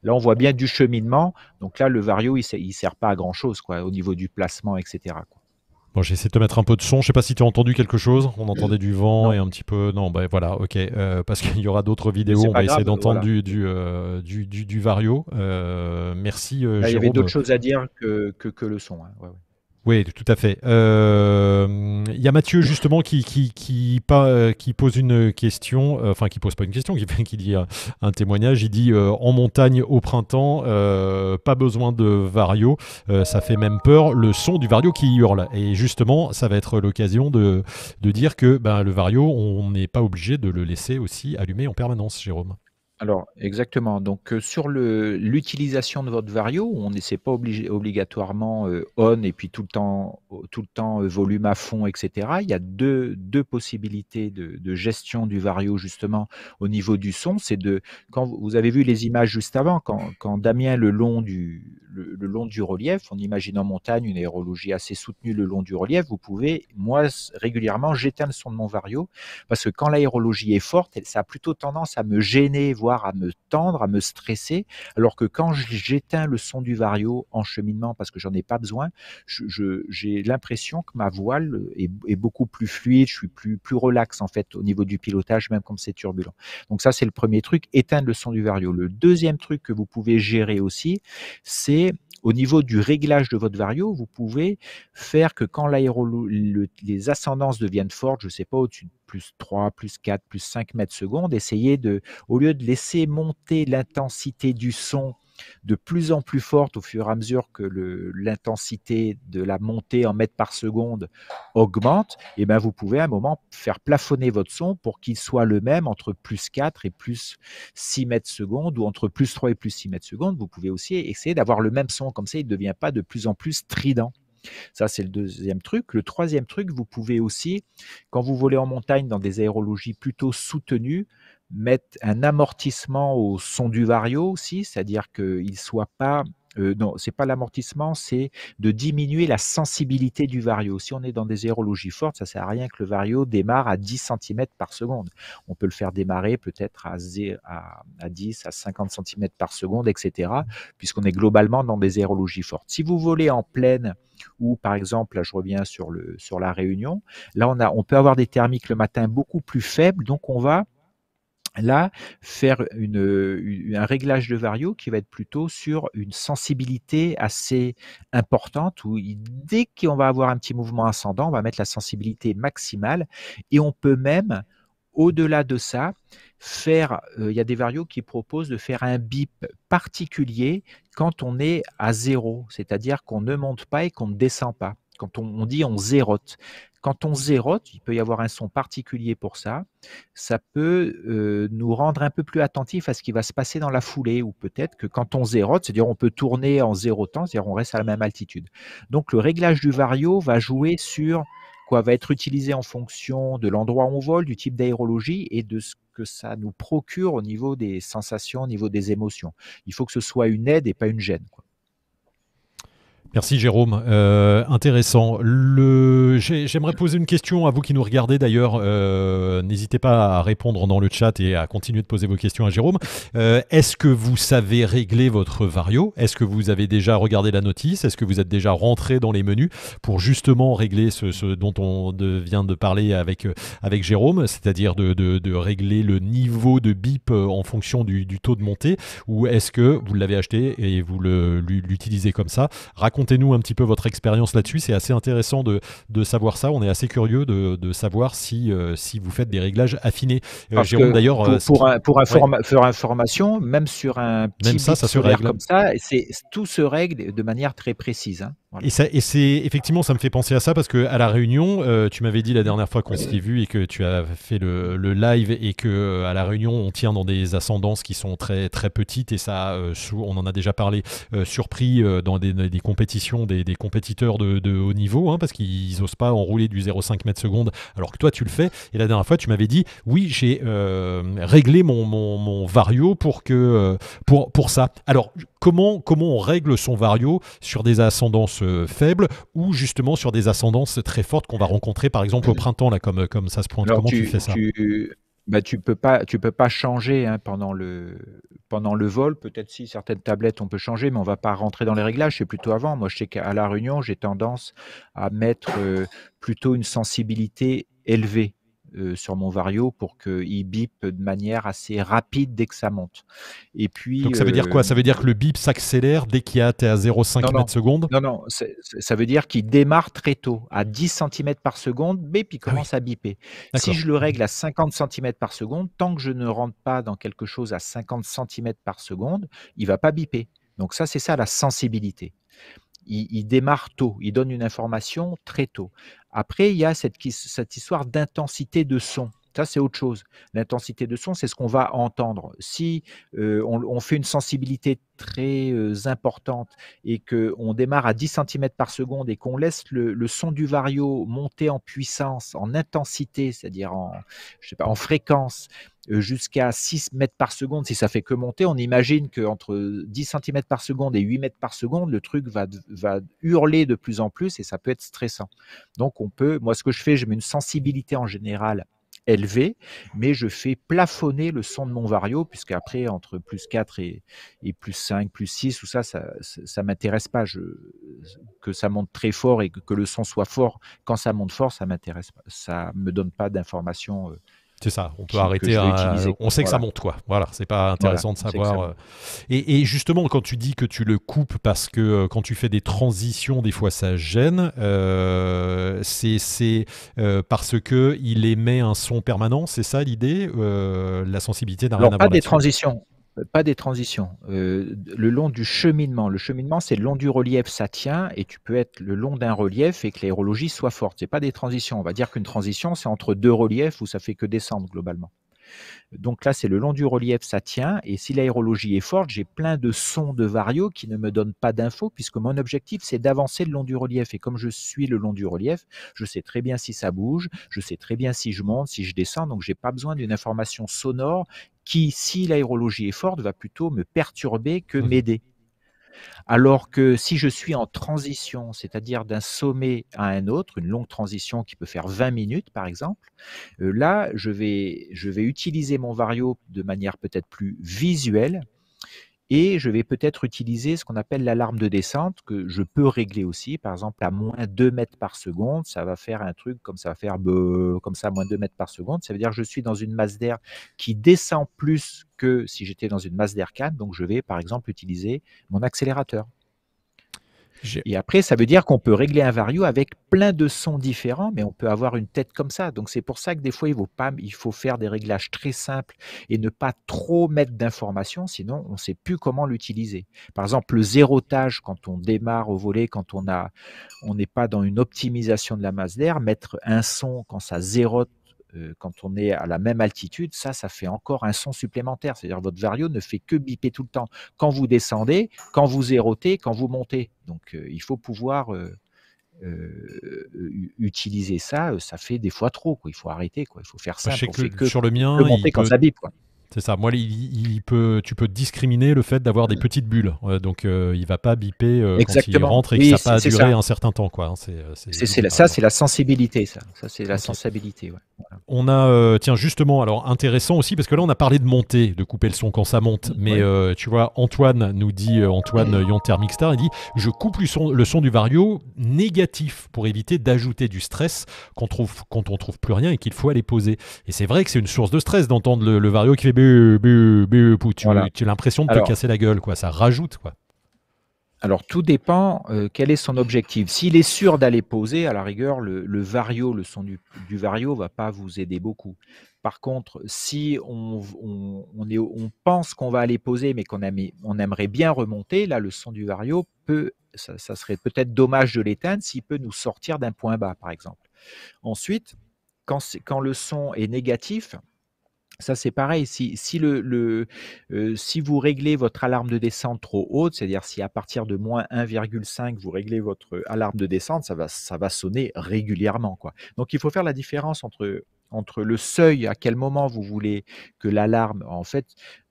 Là, on voit bien du cheminement. Donc là, le Vario, il ne sert pas à grand-chose quoi, au niveau du placement, etc. Quoi. Bon, j'essaie de te mettre un peu de son. Je sais pas si tu as entendu quelque chose. On entendait du vent et un petit peu. Non, ben voilà, ok. Euh, parce qu'il y aura d'autres vidéos. On va essayer d'entendre euh, du, du, du, Vario. Euh, merci, Il y avait d'autres choses à dire que, que, le son. Hein. Oui, tout à fait. Il euh, y a Mathieu justement qui qui, qui euh, pose une question, euh, enfin qui pose pas une question, [LAUGHS] qui, dit un, témoignage. Il dit en montagne au printemps, pas besoin de vario, ça fait même peur le son du vario qui hurle. Et justement, ça va être l'occasion de, dire que ben, le vario, on n'est pas obligé de le laisser aussi allumer en permanence, Jérôme. Alors, exactement. Donc, euh, sur l'utilisation de votre Vario, on n'essaie pas obligé obligatoirement, euh, on et puis tout le temps tout le temps, euh, volume à fond etc. Il y a deux possibilités de gestion du Vario justement au niveau du son. C'est de quand vous vous avez vu les images juste avant, quand quand Damien le long du le, long du relief, on imagine en montagne une aérologie assez soutenue le long du relief, vous pouvez, moi régulièrement, j'éteins le son de mon vario, parce que quand l'aérologie est forte, ça a plutôt tendance à me gêner, voire à me tendre, à me stresser, alors que quand j'éteins le son du vario en cheminement, parce que j'en ai pas besoin, j'ai l'impression que ma voile est, beaucoup plus fluide, je suis plus, plus relax en fait au niveau du pilotage, même comme c'est turbulent. Donc ça, c'est le premier truc, éteindre le son du vario. Le deuxième truc que vous pouvez gérer aussi, c'est au niveau du réglage de votre vario, vous pouvez faire que quand les ascendances deviennent fortes, je ne sais pas, au-dessus de plus 3, plus 4, plus 5 mètres secondes, essayez de, au lieu de laisser monter l'intensité du son de plus en plus forte au fur et à mesure que l'intensité de la montée en mètres par seconde augmente, et eh ben vous pouvez à un moment faire plafonner votre son pour qu'il soit le même entre plus 4 et plus 6 mètres secondes ou entre plus 3 et plus 6 mètres secondes. Vous pouvez aussi essayer d'avoir le même son, comme ça il ne devient pas de plus en plus strident. Ça, c'est le deuxième truc. Le troisième truc, vous pouvez aussi, quand vous volez en montagne dans des aérologies plutôt soutenues, mettre un amortissement au son du vario aussi, c'est-à-dire qu'il soit pas euh, non, c'est pas l'amortissement, c'est de diminuer la sensibilité du vario. Si on est dans des aérologies fortes, ça sert à rien que le vario démarre à 10 cm par seconde. On peut le faire démarrer peut-être à, à, 10, à 50 cm par seconde, etc., puisqu'on est globalement dans des aérologies fortes. Si vous volez en pleine, ou par exemple, là je reviens sur, le, sur la réunion, là on, a, on peut avoir des thermiques le matin beaucoup plus faibles, donc on va Là, faire un réglage de vario qui va être plutôt sur une sensibilité assez importante où dès qu'on va avoir un petit mouvement ascendant, on va mettre la sensibilité maximale et on peut même, au-delà de ça, faire, euh, il y a des varios qui proposent de faire un bip particulier quand on est à zéro, c'est-à-dire qu'on ne monte pas et qu'on ne descend pas. Quand on, dit on zérote, quand on zérote, il peut y avoir un son particulier pour ça, ça peut euh, nous rendre un peu plus attentifs à ce qui va se passer dans la foulée, ou peut-être que quand on zérote, c'est-à-dire on peut tourner en zérotant, c'est-à-dire on reste à la même altitude. Donc le réglage du vario va jouer sur quoi va être utilisé en fonction de l'endroit où on vole, du type d'aérologie et de ce que ça nous procure au niveau des sensations, au niveau des émotions. Il faut que ce soit une aide et pas une gêne. Merci Jérôme. Euh, intéressant. Le... J'aimerais poser une question à vous qui nous regardez d'ailleurs. Euh, n'hésitez pas à répondre dans le chat et à continuer de poser vos questions à Jérôme. Euh, est-ce que vous savez régler votre vario Est-ce que vous avez déjà regardé la notice Est-ce que vous êtes déjà rentré dans les menus pour justement régler ce, dont on vient de parler avec, avec Jérôme, c'est-à-dire de, de, régler le niveau de bip en fonction du, du taux de montée Ou est-ce que vous l'avez acheté et vous l'utilisez comme ça Raconte racontez-nous un petit peu votre expérience là-dessus. C'est assez intéressant de, de, savoir ça. On est assez curieux de, de savoir si, euh, si vous faites des réglages affinés. Euh, d'ailleurs. Pour, euh, pour, pour, information, même sur un petit même ça, ça règle. comme ça, tout se règle de manière très précise. Hein. Et, et c'est effectivement, ça me fait penser à ça parce que à la réunion, euh, tu m'avais dit la dernière fois qu'on s'était vu et que tu as fait le, le, live et que euh, à la réunion, on tient dans des ascendances qui sont très très petites et ça, euh, on en a déjà parlé, surpris dans des, des compétitions des, des, compétiteurs de, de haut niveau hein, parce qu'ils osent pas enrouler du 0,5 mètre seconde alors que toi tu le fais. Et la dernière fois, tu m'avais dit, oui, j'ai réglé mon, mon, mon, vario pour que pour pour ça. Alors comment, on règle son vario sur des ascendances euh, faibles ou justement sur des ascendances très fortes qu'on va rencontrer par exemple au printemps, là, comme, euh, comme ça se pointe Comment tu, fais ça tu... Bah, tu peux pas, tu peux pas changer hein, pendant le pendant le vol. Peut-être si certaines tablettes on peut changer, mais on va pas rentrer dans les réglages. C'est plutôt avant. Moi, je sais qu'à la Réunion, j'ai tendance à mettre euh, plutôt une sensibilité élevée euh, sur mon Vario pour qu'il bip de manière assez rapide dès que ça monte. Et puis, Donc ça veut dire quoi euh, Ça veut dire que le bip s'accélère dès qu'il est à 0,5 mètres seconde Non, non, ça veut dire qu'il démarre très tôt, à 10 cm par seconde, mais puis ah commence à biper. Si je le mmh. règle à 50 cm par seconde, tant que je ne rentre pas dans quelque chose à 50 cm par seconde, il ne va pas biper. Donc ça, c'est ça la sensibilité. Il, il, démarre tôt, il donne une information très tôt. Après, il y a cette, histoire d'intensité de son. Ça, c'est autre chose. L'intensité de son, c'est ce qu'on va entendre. Si euh, on, fait une sensibilité très euh, importante et qu'on démarre à 10 cm par seconde et qu'on laisse le, son du vario monter en puissance, en intensité, c'est-à-dire en, sais pas, en fréquence, euh, jusqu'à 6 mètres par seconde, si ça fait que monter, on imagine qu'entre 10 cm par seconde et 8 mètres par seconde, le truc va, va hurler de plus en plus et ça peut être stressant. Donc on peut, moi ce que je fais, je mets une sensibilité en général élevé, mais je fais plafonner le son de mon vario, puisqu'après, entre plus 4 et, plus 5, plus 6, ou ça, ça ne m'intéresse pas. Je, que ça monte très fort et que, le son soit fort, quand ça monte fort, ça m'intéresse pas. Ça me donne pas d'informations. Euh, c'est ça, on peut arrêter. on sait que ça monte, quoi. Voilà, c'est pas intéressant de savoir. Euh, et, justement, quand tu dis que tu le coupes parce que euh, quand tu fais des transitions, des fois ça gêne, euh, c'est parce que il émet un son permanent, c'est ça l'idée La sensibilité n'a rien à Pas des transitions, pas des transitions. Euh, le long du cheminement. Le cheminement, c'est le long du relief, ça tient, et tu peux être le long d'un relief et que l'aérologie soit forte. C'est pas des transitions. On va dire qu'une transition, c'est entre deux reliefs où ça fait que descendre globalement. Donc là, c'est le long du relief, ça tient. Et si l'aérologie est forte, j'ai plein de sons de vario qui ne me donnent pas d'infos, puisque mon objectif, c'est d'avancer le long du relief. Et comme je suis le long du relief, je sais très bien si ça bouge, je sais très bien si je monte, si je descends. Donc, je n'ai pas besoin d'une information sonore qui, si l'aérologie est forte, va plutôt me perturber que mmh. m'aider. Alors que si je suis en transition, c'est-à-dire d'un sommet à un autre, une longue transition qui peut faire 20 minutes par exemple, euh, là, je vais, je vais utiliser mon vario de manière peut-être plus visuelle et je vais peut-être utiliser ce qu'on appelle l'alarme de descente, que je peux régler aussi. Par exemple, à moins 2 mètres par seconde, ça va faire un truc comme ça va faire comme ça, moins 2 mètres par seconde. Ça veut dire que je suis dans une masse d'air qui descend plus que si j'étais dans une masse d'air calme. Donc, je vais, par exemple, utiliser mon accélérateur. Et après, ça veut dire qu'on peut régler un vario avec plein de sons différents, mais on peut avoir une tête comme ça. Donc c'est pour ça que des fois, il, pas, il faut faire des réglages très simples et ne pas trop mettre d'informations, sinon on ne sait plus comment l'utiliser. Par exemple, le zérotage, quand on démarre au volet, quand on n'est on pas dans une optimisation de la masse d'air, mettre un son quand ça zérote euh, quand on est à la même altitude, ça, ça fait encore un son supplémentaire. C'est-à-dire votre vario ne fait que biper tout le temps. Quand vous descendez, quand vous érotez, quand vous montez. Donc euh, il faut pouvoir euh, utiliser ça, ça fait des fois trop. Il faut arrêter. Il faut faire ça. que, sur le mien, monter quand ça bip, c'est ça. Moi, il, peut, tu peux discriminer le fait d'avoir des mm. petites bulles. Euh, donc, il euh, il va pas biper euh, quand il rentre et que ça n'a pas durer un certain temps. Quoi. Hein. C'est, ça, c'est la sensibilité. Ça, c'est la sensibilité. On a, tiens, justement, alors intéressant aussi, parce que là, on a parlé de monter, de couper le son quand ça monte. Mm, Mais tu vois, Antoine nous dit, Antoine mm. Yonter Mixtar, il dit Je coupe le son, du vario négatif pour éviter d'ajouter du stress quand on trouve, trouve plus rien et qu'il faut aller poser. Et c'est vrai que c'est une source de stress d'entendre le, le vario qui fait tu, as l'impression de te casser la gueule, quoi. Ça rajoute, quoi. Alors tout dépend euh, quel est son objectif. S'il est sûr d'aller poser, à la rigueur, le, vario, le son du, du, vario va pas vous aider beaucoup. Par contre, si on, pense qu'on va aller poser, mais qu'on aimerait bien remonter, là, le son du vario peut, ça, serait peut-être dommage de l'éteindre s'il peut nous sortir d'un point bas, par exemple. Ensuite, quand le son est négatif, ça, c'est pareil. Si, si, le, si vous réglez votre alarme de descente trop haute, c'est-à-dire si à partir de moins 1,5, vous réglez votre alarme de descente, ça va, ça va sonner régulièrement. Quoi. Donc, il faut faire la différence entre, entre le seuil, à quel moment vous voulez que l'alarme, en fait,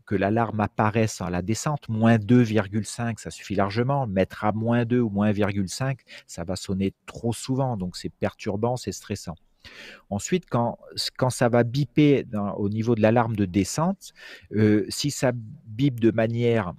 que l'alarme apparaisse à la descente, moins 2,5, ça suffit largement. Mettre à moins 2 ou moins 1,5, ça va sonner trop souvent, donc c'est perturbant, c'est stressant. Ensuite, quand, ça va biper au niveau de l'alarme de descente, euh, si ça bipe de manière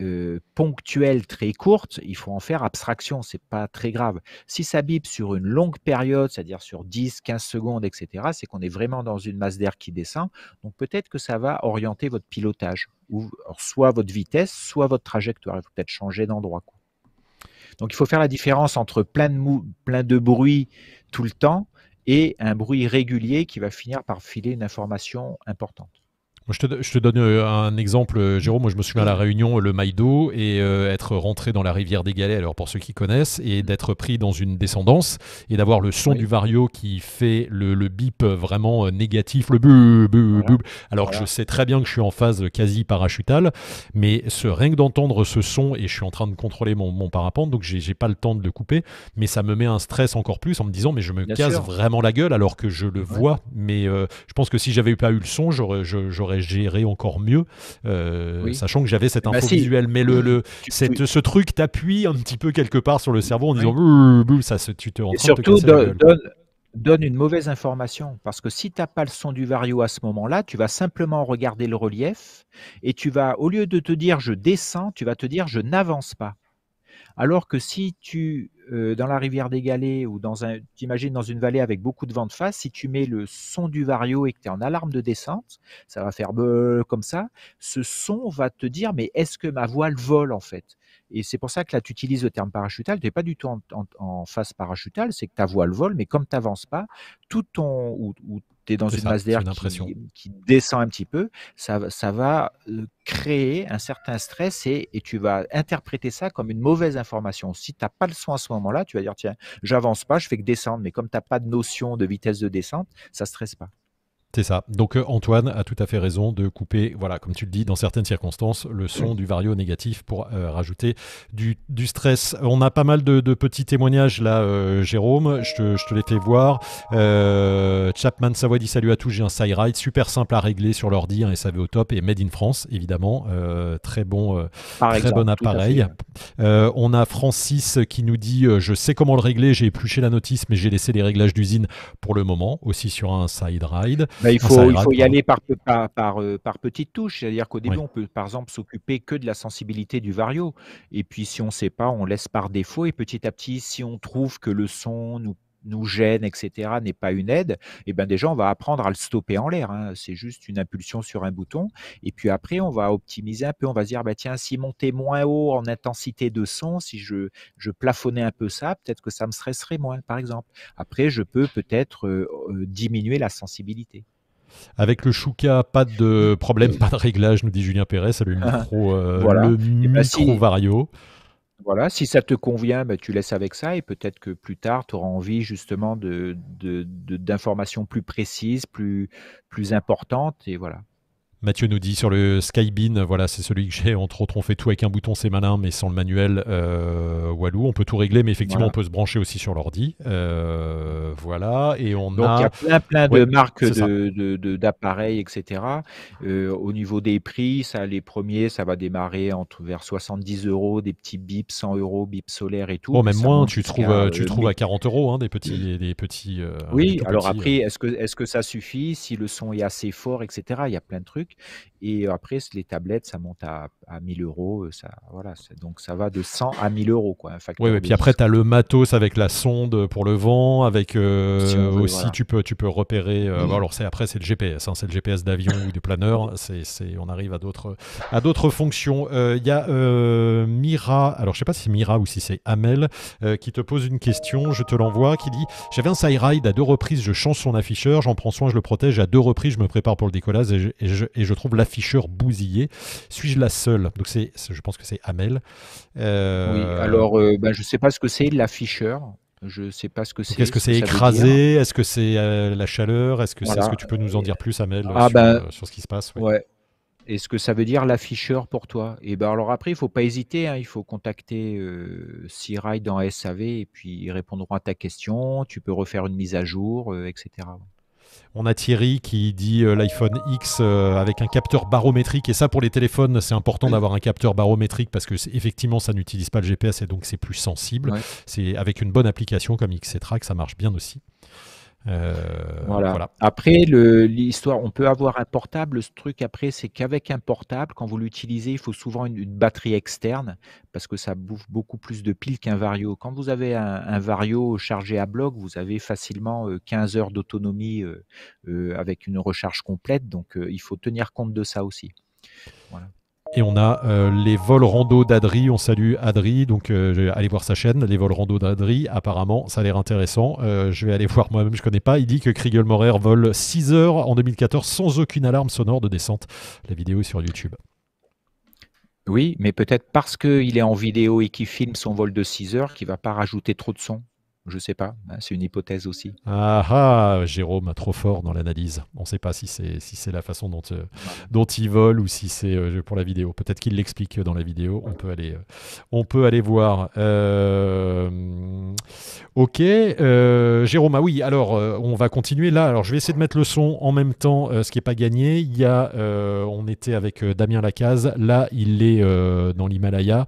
euh, ponctuelle très courte, il faut en faire abstraction, c'est pas très grave. Si ça bipe sur une longue période, c'est-à-dire sur 10, 15 secondes, etc., c'est qu'on est vraiment dans une masse d'air qui descend. Donc peut-être que ça va orienter votre pilotage, ou soit votre vitesse, soit votre trajectoire. Il faut peut-être changer d'endroit. Donc il faut faire la différence entre plein de bruit tout le temps et un bruit régulier qui va finir par filer une information importante je, te, donne euh, un exemple, euh, Jérôme. Moi, je me souviens à la Réunion, le Maïdo, et euh, être rentré dans la rivière des Galets, alors pour ceux qui connaissent, et d'être pris dans une descendance, et d'avoir le son du vario qui fait le, bip vraiment négatif, le bu, Alors que je sais très bien que je suis en phase quasi parachutale, mais ce, rien que d'entendre ce son, et je suis en train de contrôler mon, parapente, donc j'ai pas le temps de le couper, mais ça me met un stress encore plus en me disant, mais je me casse vraiment la gueule alors que je le vois. Mais je pense que si j'avais pas eu le son, j'aurais gérer encore mieux, euh, sachant que j'avais cette bah info visuelle. Mais le, le ce truc t'appuie un petit peu quelque part sur le cerveau en disant ça, tu te rends Et surtout, donne une mauvaise information. Parce que si tu n'as pas le son du vario à ce moment-là, tu vas simplement regarder le relief et tu vas, au lieu de te dire je descends, tu vas te dire je n'avance pas. Alors que si tu euh, dans la rivière des Galets ou dans un, t'imagines dans une vallée avec beaucoup de vent de face, si tu mets le son du vario et que tu es en alarme de descente, ça va faire comme ça. Ce son va te dire, mais est-ce que ma voile vole en fait Et c'est pour ça que là, tu utilises le terme parachutal. Tu n'es pas du tout en, face parachutale, c'est que ta voile vole, mais comme tu n'avances pas, tout ton tu dans une masse d'air qui, descend un petit peu, ça, va euh, créer un certain stress et, tu vas interpréter ça comme une mauvaise information. Si tu n'as pas le soin à ce moment-là, tu vas dire tiens, j'avance pas, je fais que descendre. Mais comme tu n'as pas de notion de vitesse de descente, ça ne stresse pas. C'est ça. Donc euh, Antoine a tout à fait raison de couper, voilà, comme tu le dis, dans certaines circonstances, le son du vario négatif pour euh, rajouter du, stress. On a pas mal de, petits témoignages là, euh, Jérôme, je te, je les fais voir. Chapman Savoie dit salut à tous, j'ai un side ride super simple à régler sur l'ordi, hein, et ça SAV au top et Made in France, évidemment. très bon, très bon appareil. on a Francis qui nous dit je sais comment le régler, j'ai épluché la notice, mais j'ai laissé les réglages d'usine pour le moment, aussi sur un Side Ride. Bah, il faut, il faut y aller par, par, euh, par, petites touches. C'est-à-dire qu'au début, on peut, par exemple, s'occuper que de la sensibilité du vario. Et puis, si on ne sait pas, on laisse par défaut. Et petit à petit, si on trouve que le son nous nous gêne, etc., n'est pas une aide, et eh ben déjà, on va apprendre à le stopper en l'air. Hein. C'est juste une impulsion sur un bouton. Et puis après, on va optimiser un peu. On va se dire, bah, tiens, si monter moins haut en intensité de son, si je, je plafonnais un peu ça, peut-être que ça me stresserait moins, par exemple. Après, je peux peut-être euh, euh, diminuer la sensibilité. Avec le Chouka, pas de problème, pas de réglage, nous dit Julien Perret. Salut le [LAUGHS] micro, euh, le ben, micro Vario. Voilà, si ça te convient, bah, tu laisses avec ça et peut-être que plus tard, tu auras envie justement de- d'informations plus précises, plus, plus importantes et voilà. Mathieu nous dit sur le Skybin, voilà, c'est celui que j'ai. Entre autres, on fait tout avec un bouton, c'est malin, mais sans le manuel, euh, Walou. On peut tout régler, mais effectivement, on peut se brancher aussi sur l'ordi. Euh, voilà. Et on a. Il y a plein, de marques d'appareils, de, etc. Euh, au niveau des prix, ça, les premiers, ça va démarrer entre vers 70 euros, des petits bips, 100 euros, bips solaires et tout. Oh, même moins, tu trouves, tu trouves à 40 euros hein, des petits. Des petits oui, alors après, est-ce que, est -ce que ça suffit si le son est assez fort, etc. Il y a plein de trucs. Et euh, après, les tablettes, ça monte à, 1000 euros. Euh, ça, voilà, donc ça va de 100 à 1000 euros. Quoi, oui, et puis après, tu as le matos avec la sonde euh, pour le vent, avec aussi, tu, peux, tu peux repérer. Alors c'est après, c'est le GPS, hein, c'est le GPS d'avion ou de planeur. Hein, c'est, on arrive à d'autres, fonctions. Il y a Mira, alors je sais pas si c'est Mira ou si c'est Amel, qui te pose une question, je te l'envoie, qui dit J'avais un side ride à deux reprises, je change son afficheur, j'en prends soin, je le protège, à deux reprises, je me prépare pour le décollage et je, et je trouve l'afficheur bousillé. Suis-je la seule Donc c'est, je pense que c'est Amel. Euh, oui, alors euh, bah, je ne sais pas ce que c'est l'afficheur. Je ne sais pas ce que c'est. Est-ce que c'est écrasé Est-ce que c'est euh, la chaleur Est-ce que, c'est -ce que tu peux nous en dire plus, Amel, ah, bah, sur, ce qui se passe ouais. ce que ça veut dire l'afficheur pour toi Et eh ben alors après, il ne faut pas hésiter. Hein. il faut contacter euh, Sirail dans SAV et puis ils répondront à ta question. Tu peux refaire une mise à jour, etc. On a Thierry qui dit euh, l'iPhone X euh, avec un capteur barométrique. Et ça, pour les téléphones, c'est important d'avoir un capteur barométrique parce que effectivement, ça n'utilise pas le GPS et donc c'est plus sensible. C'est avec une bonne application comme X ça marche bien aussi. Euh, voilà. Après, l'histoire, on peut avoir un portable. Ce truc après, c'est qu'avec un portable, quand vous l'utilisez, il faut souvent une, batterie externe parce que ça bouffe beaucoup plus de piles qu'un Vario. Quand vous avez un, un, Vario chargé à bloc, vous avez facilement 15 euh, heures d'autonomie euh, avec une recharge complète. Donc, il faut tenir compte de ça aussi. Voilà. Et on a euh, les vols rando d'Adri. On salue Adri. Donc, euh, je vais aller voir sa chaîne, les vols rando d'Adri. Apparemment, ça a l'air intéressant. Euh, je vais aller [LAUGHS] voir moi-même, je ne connais pas. Il dit que Kriegel Morer vole 6 heures en 2014 sans aucune alarme sonore de descente. La vidéo est sur YouTube. Oui, mais peut-être parce qu'il est en vidéo et qu'il filme son vol de 6 heures, qu'il ne va pas rajouter trop de son. Je sais pas, hein, c'est une hypothèse aussi. Ah ah, Jérôme, trop fort dans l'analyse. On ne sait pas si c'est si la façon euh, dont il vole ou si c'est euh, pour la vidéo. Peut-être qu'il l'explique euh, dans la vidéo. On peut aller on peut aller voir. ok, Jérôme. Ah oui. Alors on va continuer là. Alors je vais essayer de mettre le son en même temps, ce qui est pas gagné. Il y a, on était avec Damien Lacaze. Là, il est dans l'Himalaya.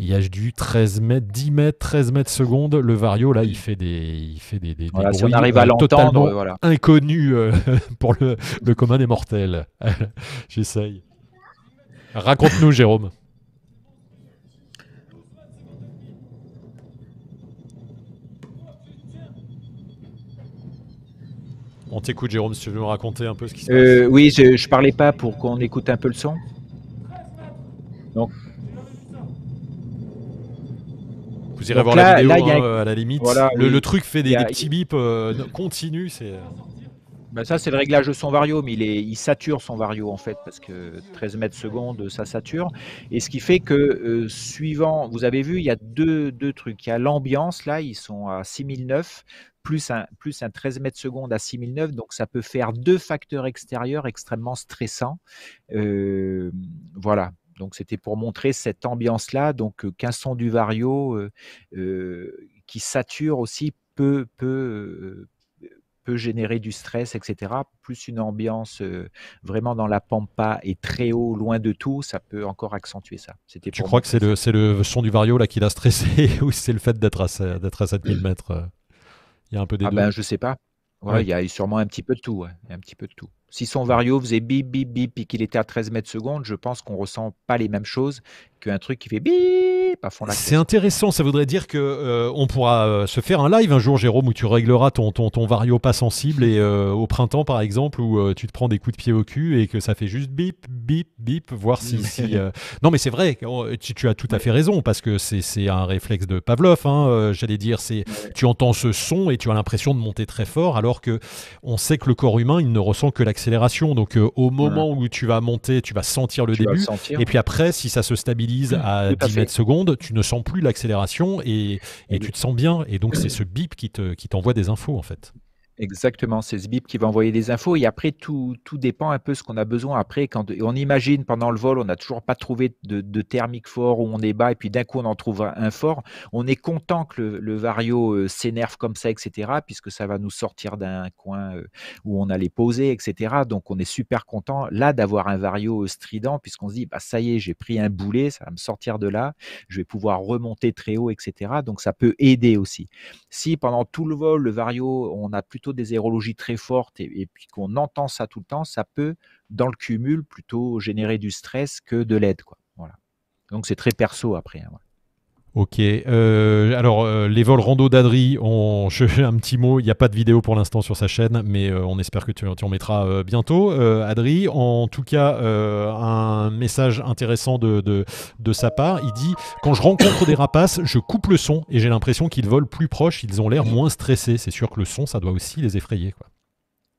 Il y a du 13 mètres, 10 mètres, 13 mètres seconde, Le Vario, là, il fait des, il fait des, on arrive euh, à totalement euh, euh, [LAUGHS] pour le, le, commun des mortels. [LAUGHS] J'essaye. Raconte-nous, Jérôme. On t'écoute, Jérôme, si tu veux me raconter un peu ce qui se passe. oui, je ne parlais pas pour qu'on écoute un peu le son. Donc, Vous irez voir la vidéo hein, à la limite. le, truc fait des, petits bips euh, continus. Bah, ça, c'est le réglage de son vario, mais il, est, il, sature son vario en fait, parce que 13 mètres secondes, ça sature. Et ce qui fait que, euh, suivant, vous avez vu, il y a deux, deux trucs. Il y a l'ambiance, là, ils sont à 6009, plus un, plus un 13 mètres secondes à 6009, donc ça peut faire deux facteurs extérieurs extrêmement stressants. Euh, voilà, donc c'était pour montrer cette ambiance-là, donc qu'un son du Vario qui sature aussi peut, peut, peut générer du stress, etc. Plus une ambiance vraiment dans la pampa et très haut, loin de tout, ça peut encore accentuer ça. C'était tu crois que c'est le, c'est le son du vario là qui l'a stressé [LAUGHS] ou c'est le fait d'être à, d'être à 7000 mètres Il y a un peu des ah Ben, je sais pas. Ouais, il y a sûrement un petit peu de tout, un petit peu de tout. Si son Vario faisait bip bip bip et qu'il était à 13 mètres secondes, je pense qu'on ressent pas les mêmes choses qu'un truc qui fait bip c'est intéressant, ça voudrait dire que euh, on pourra euh, se faire un live un jour, Jérôme, où tu régleras ton, ton, vario pas sensible et euh, au printemps, par exemple, où tu te prends des coups de pied au cul et que ça fait juste bip, bip, bip, voir si. si [LAUGHS] Non, mais c'est vrai, tu, as tout à fait raison, parce que c'est un réflexe de Pavlov, hein, j'allais dire. c'est Tu entends ce son et tu as l'impression de monter très fort, alors que on sait que le corps humain, il ne ressent que l'accélération. Donc, au moment où tu vas monter, tu vas sentir le début. Et puis après, si ça se stabilise à 10 mètres secondes, tu ne sens plus l'accélération et, tu te sens bien. Et donc, c'est ce bip qui t'envoie te, des infos, en fait. Exactement, c'est ce bip qui va envoyer des infos et après tout, tout dépend un peu ce qu'on a besoin. Après, quand on imagine pendant le vol, on n'a toujours pas trouvé de, thermique fort où on est bas et puis d'un coup on en trouve un, fort. On est content que le, vario euh, s'énerve comme ça, etc. Puisque ça va nous sortir d'un coin euh, où on allait poser, etc. Donc on est super content là d'avoir un vario euh, strident puisqu'on se dit bah ça y est, j'ai pris un boulet, ça va me sortir de là, je vais pouvoir remonter très haut, etc. Donc ça peut aider aussi. Si pendant tout le vol le vario on a plutôt des érologies très fortes et, puis qu'on entend ça tout le temps, ça peut, dans le cumul, plutôt générer du stress que de l'aide. Voilà. Donc c'est très perso après. Hein, Ok. Euh, alors, euh, les vols rando d'Adri, [LAUGHS] un petit mot. Il n'y a pas de vidéo pour l'instant sur sa chaîne, mais euh, on espère que tu, en mettras bientôt. Adri, en tout cas, un message intéressant de, sa part. Il dit Quand je rencontre des rapaces, je coupe le son et j'ai l'impression qu'ils volent plus proche. Ils ont l'air moins stressés. C'est sûr que le son, ça doit aussi les effrayer.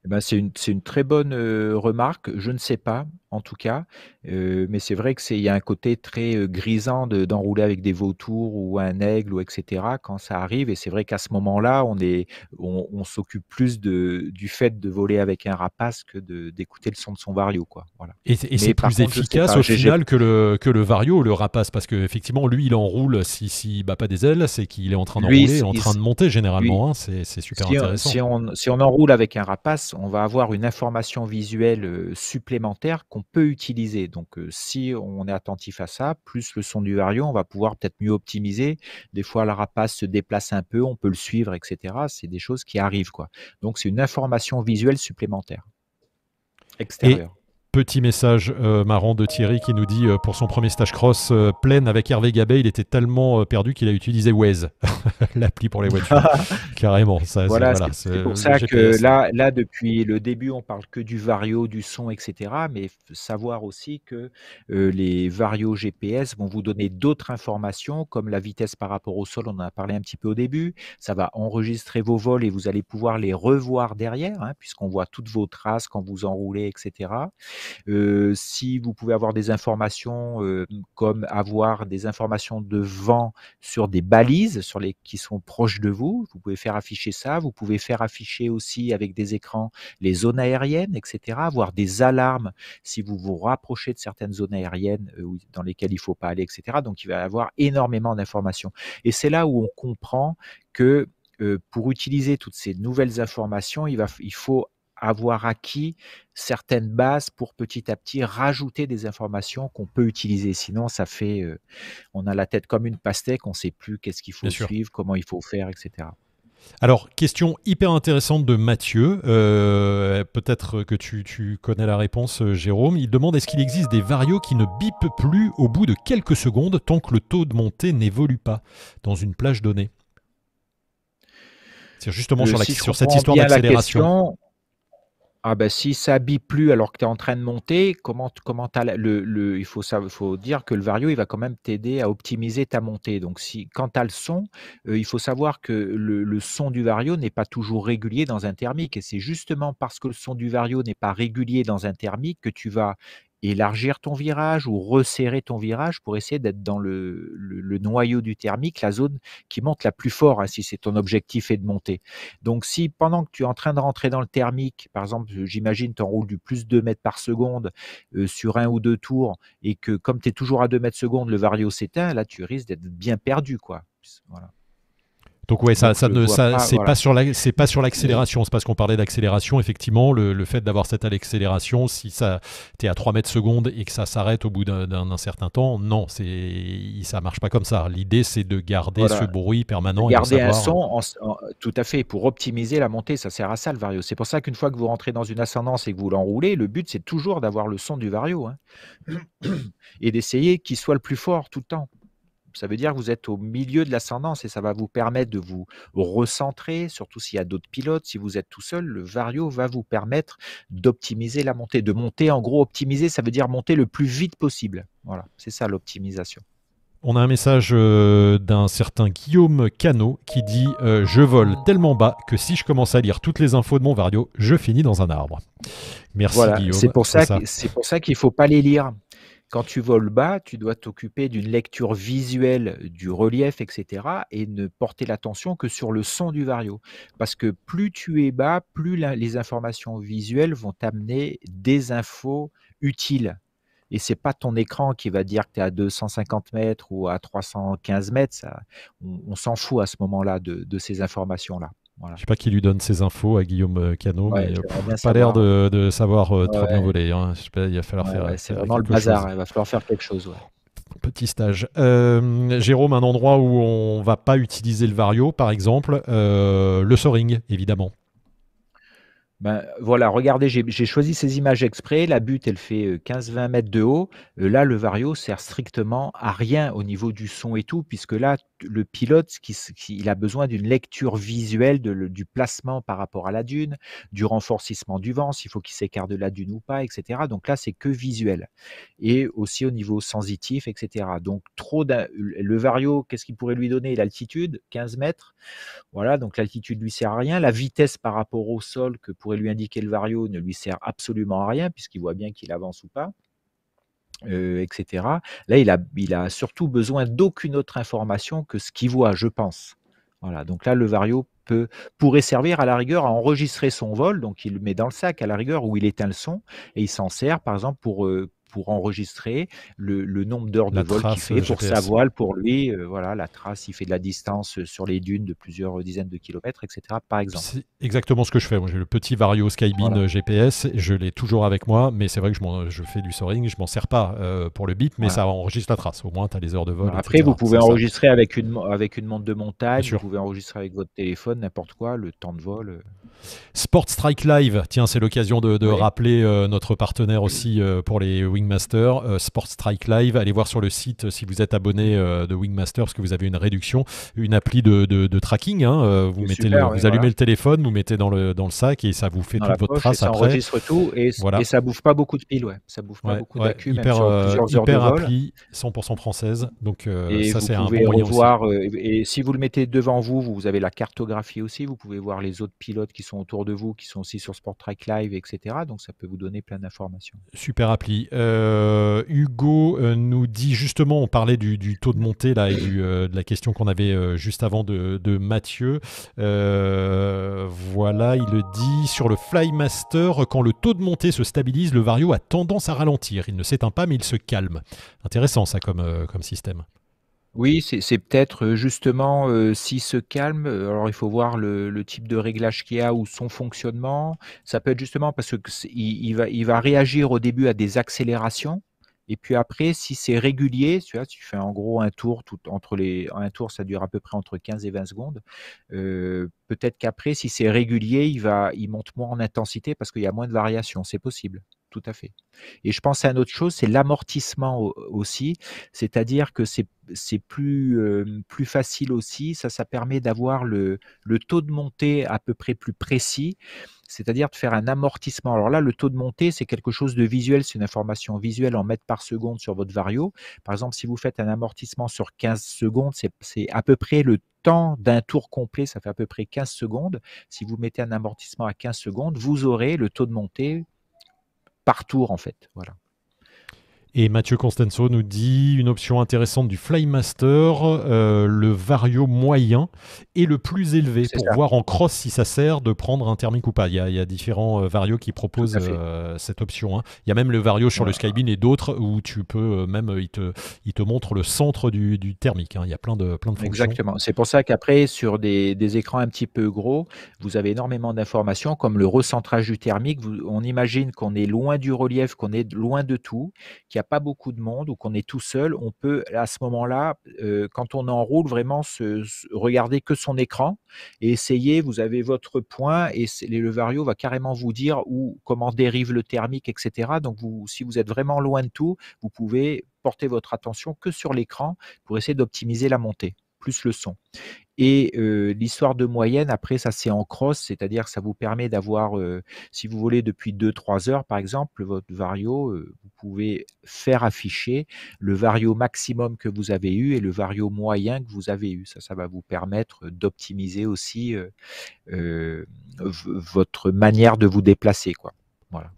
Eh ben, c'est une, très bonne remarque. Je ne sais pas en tout cas. mais c'est vrai qu'il y a un côté très grisant d'enrouler avec des vautours ou un aigle ou etc. quand ça arrive. Et c'est vrai qu'à ce moment-là, on est on, s'occupe plus de, du fait de voler avec un rapace que d'écouter le son de son vario quoi. Et, c'est plus efficace au final que le que le vario, le rapace, parce qu'effectivement, lui il enroule si ne bat pas des ailes, c'est qu'il est en train d'enrouler, en train de monter généralement. Hein, c'est, super intéressant. si, on, si on enroule avec un rapace, on va avoir une information visuelle supplémentaire qu'on peut utiliser. Donc, si on est attentif à ça, plus le son du Vario, on va pouvoir peut-être mieux optimiser. Des fois, la rapace se déplace un peu, on peut le suivre, etc. C'est des choses qui arrivent, quoi. Donc, c'est une information visuelle supplémentaire extérieure. Petit message euh, marrant de Thierry qui nous dit euh, pour son premier stage cross euh, pleine avec Hervé Gabet, il était tellement euh, perdu qu'il a utilisé Waze, [LAUGHS] l'appli pour les voitures. [LAUGHS] Carrément. Ça, voilà, c'est pour ça que là, là, depuis le début, on parle que du vario, du son, etc. Mais savoir aussi que les vario GPS vont vous donner d'autres informations, comme la vitesse par rapport au sol, on en a parlé un petit peu au début. Ça va enregistrer vos vols et vous allez pouvoir les revoir derrière, hein, puisqu'on voit toutes vos traces quand vous enroulez, etc si vous pouvez avoir des informations comme avoir des informations de vent sur des balises sur les, qui sont proches de vous, vous pouvez faire afficher ça, vous pouvez faire afficher aussi avec des écrans les zones aériennes, etc., avoir des alarmes si vous vous rapprochez de certaines zones aériennes dans lesquelles il ne faut pas aller, etc. Donc il va y avoir énormément d'informations. Et c'est là où on comprend que pour utiliser toutes ces nouvelles informations, il, va, il faut avoir acquis certaines bases pour petit à petit rajouter des informations qu'on peut utiliser. Sinon, ça fait, euh, on a la tête comme une pastèque, on ne sait plus qu'est-ce qu'il faut suivre, comment il faut faire, etc. Alors, question hyper intéressante de Mathieu. Euh, peut-être que tu, tu, connais la réponse, euh, Jérôme. Il demande est-ce qu'il existe des varios qui ne bipent plus au bout de quelques secondes tant que le taux de montée n'évolue pas dans une plage donnée C'est justement sur, la, sur cette histoire d'accélération. Ah ben si ça habille plus alors que tu es en train de monter, comment comment le, il faut ça faut dire que le vario il va quand même t'aider à optimiser ta montée. Donc si quand tu le son, euh, il faut savoir que le le son du vario n'est pas toujours régulier dans un thermique et c'est justement parce que le son du vario n'est pas régulier dans un thermique que tu vas élargir ton virage ou resserrer ton virage pour essayer d'être dans le, noyau du thermique, la zone qui monte la plus fort, hein, si c'est ton objectif est de monter. Donc si pendant que tu es en train de rentrer dans le thermique, par exemple, euh, j'imagine tu enroules du plus de 2 mètres par seconde euh, sur un ou deux tours, et que comme tu es toujours à 2 mètres seconde, le vario s'éteint, là tu risques d'être bien perdu. quoi. Donc ouais, ça, ne, c'est pas sur l'accélération. C'est parce qu'on parlait d'accélération. Effectivement, le, fait d'avoir cette accélération, si ça, t'es à 3 mètres secondes et que ça s'arrête au bout d'un, certain temps, non, c'est, ça marche pas comme ça. L'idée, c'est de garder ce bruit permanent. garder et un son, tout à fait, pour optimiser la montée. Ça sert à ça le vario. C'est pour ça qu'une fois que vous rentrez dans une ascendance et que vous l'enroulez, le but c'est toujours d'avoir le son du vario hein. [CLEARS THROAT] et d'essayer qu'il soit le plus fort tout le temps. Ça veut dire que vous êtes au milieu de l'ascendance et ça va vous permettre de vous recentrer, surtout s'il y a d'autres pilotes. Si vous êtes tout seul, le Vario va vous permettre d'optimiser la montée, de monter en gros optimiser, ça veut dire monter le plus vite possible. Voilà, c'est ça l'optimisation. On a un message euh, d'un certain Guillaume Cano qui dit euh, Je vole tellement bas que si je commence à lire toutes les infos de mon Vario, je finis dans un arbre. Merci Guillaume. C'est pour ça, c'est pour ça qu'il ne faut pas les lire. Quand tu voles bas, tu dois t'occuper d'une lecture visuelle du relief, etc., et ne porter l'attention que sur le son du vario. Parce que plus tu es bas, plus les informations visuelles vont t'amener des infos utiles. Et c'est pas ton écran qui va dire que tu es à 250 mètres ou à 315 mètres. ça- on, s'en fout à ce moment-là de ces informations-là. Voilà. Je sais pas qui lui donne ces infos à Guillaume euh, Cano, mais mais euh, pas l'air hein. de, savoir euh, très trop bien voler. Hein. il va falloir faire. c'est vraiment le bazar. Il va falloir faire quelque chose. Petit stage. Jérôme, un endroit où on va pas utiliser le vario, par exemple, le soaring, évidemment. Ben, voilà, regardez, j'ai choisi ces images exprès. La butte, elle fait 15-20 euh, mètres de haut. Euh, là, le Vario sert strictement à rien au niveau du son et tout, puisque là, le pilote, il a besoin d'une lecture visuelle du placement par rapport à la dune, du renforcissement du vent, s'il faut qu'il s'écarte de la dune ou pas, etc. Donc là, c'est que visuel. Et aussi au niveau sensitif, etc. Donc, trop le Vario, qu'est-ce qu'il pourrait lui donner L'altitude, 15 mètres. Voilà, donc l'altitude lui sert à rien. La vitesse par rapport au sol que pour lui indiquer le vario ne lui sert absolument à rien puisqu'il voit bien qu'il avance ou pas. Euh, etc. Là, il a, a surtout besoin d'aucune autre information que ce qu'il voit, je pense. Voilà, donc là, le vario peut, pourrait servir à la rigueur à enregistrer son vol, donc il le met dans le sac à la rigueur où il éteint le son, et il s'en sert par exemple pour, euh, pour enregistrer le, nombre d'heures de vol qu'il fait euh, pour sa voile, pour lui, euh, voilà, la trace, il fait de la distance euh, sur les dunes de plusieurs dizaines de kilomètres, etc. Par exemple. C'est exactement ce que je fais. j'ai le petit Vario Skybean GPS, je l'ai toujours avec moi, mais c'est vrai que je, je fais du soaring, je m'en sers pas pour le bip, mais ça enregistre la trace. Au moins, tu as les heures de vol. après, vous pouvez enregistrer avec une, avec une montre de montage, vous pouvez enregistrer avec votre téléphone, n'importe quoi, le temps de vol. Sport Strike Live, tiens, c'est l'occasion de, rappeler notre partenaire [CLEARS THROAT] aussi pour les Wingmaster, euh, Sport Strike Live. Allez voir sur le site euh, si vous êtes abonné euh, de Wingmaster parce que vous avez une réduction, une appli de, de, tracking. Hein. Vous, mettez vous allumez le téléphone, vous mettez dans le, dans le sac et ça vous fait toute votre trace et ça après. Ça enregistre tout et, voilà. et, ça bouffe pas beaucoup de piles. Ouais. Ça bouffe pas beaucoup ouais, appli, 100% française. Donc ça, c'est un bon et si vous le mettez devant vous, vous avez la cartographie aussi. Vous pouvez voir les autres pilotes qui sont autour de vous, qui sont aussi sur Sport Track Live, etc. Donc ça peut vous donner plein d'informations. Super appli. Euh, Hugo euh, nous dit justement, on parlait du, taux de montée là et euh, de la question qu'on avait juste avant de, Mathieu. voilà, il dit sur le Flymaster, quand le taux de montée se stabilise, le Vario a tendance à ralentir. Il ne s'éteint pas, mais il se calme. Intéressant ça comme système. Oui, c'est peut-être, justement, si s'il se calme, alors il faut voir le type de réglage qu'il y a ou son fonctionnement. Ça peut être justement parce qu'il il va réagir au début à des accélérations et puis après si c'est régulier, tu fais en gros un tour entre les un tour ça dure à peu près entre 15 et 20 secondes, peut-être qu'après si c'est régulier, il va il monte moins en intensité parce qu'il y a moins de variations, c'est possible tout à fait. Et je pense à une autre chose, c'est l'amortissement aussi, c'est-à-dire que c'est plus, plus facile aussi, ça, ça permet d'avoir le, le, taux de montée à peu près plus précis, c'est-à-dire de faire un amortissement. Alors là, le taux de montée, c'est quelque chose de visuel, c'est une information visuelle en mètres par seconde sur votre vario. Par exemple, si vous faites un amortissement sur 15 secondes, c'est à peu près le temps d'un tour complet, ça fait à peu près 15 secondes. Si vous mettez un amortissement à 15 secondes, vous aurez le taux de montée Partout, en fait. Voilà. Et Mathieu Constanzo nous dit une option intéressante du Flymaster, euh, le vario moyen et le plus élevé pour voir en cross si ça sert de prendre un thermique ou pas. Il y a, différents euh, varios qui proposent euh, cette option. Hein. Il y a même le vario sur le Skybin et d'autres où tu peux euh, même, il te, il te montre le centre du, du thermique. Hein. Il y a plein de, plein de fonctions. Exactement. C'est pour ça qu'après, sur des, des, écrans un petit peu gros, vous avez énormément d'informations comme le recentrage du thermique. on imagine qu'on est loin du relief, qu'on est loin de tout, qu'il pas beaucoup de monde ou qu'on est tout seul, on peut à ce moment-là, euh, quand on enroule, vraiment se, regarder que son écran et essayer. Vous avez votre point et le vario va carrément vous dire où, comment dérive le thermique, etc. Donc, vous, si vous êtes vraiment loin de tout, vous pouvez porter votre attention que sur l'écran pour essayer d'optimiser la montée plus le son. Et l'histoire de moyenne, après, ça c'est en cross, c'est-à-dire ça vous permet d'avoir, si vous voulez, depuis 2-3 heures, par exemple, votre vario, vous pouvez faire afficher le vario maximum que vous avez eu et le vario moyen que vous avez eu. Ça, ça va vous permettre d'optimiser aussi votre manière de vous déplacer. Quoi.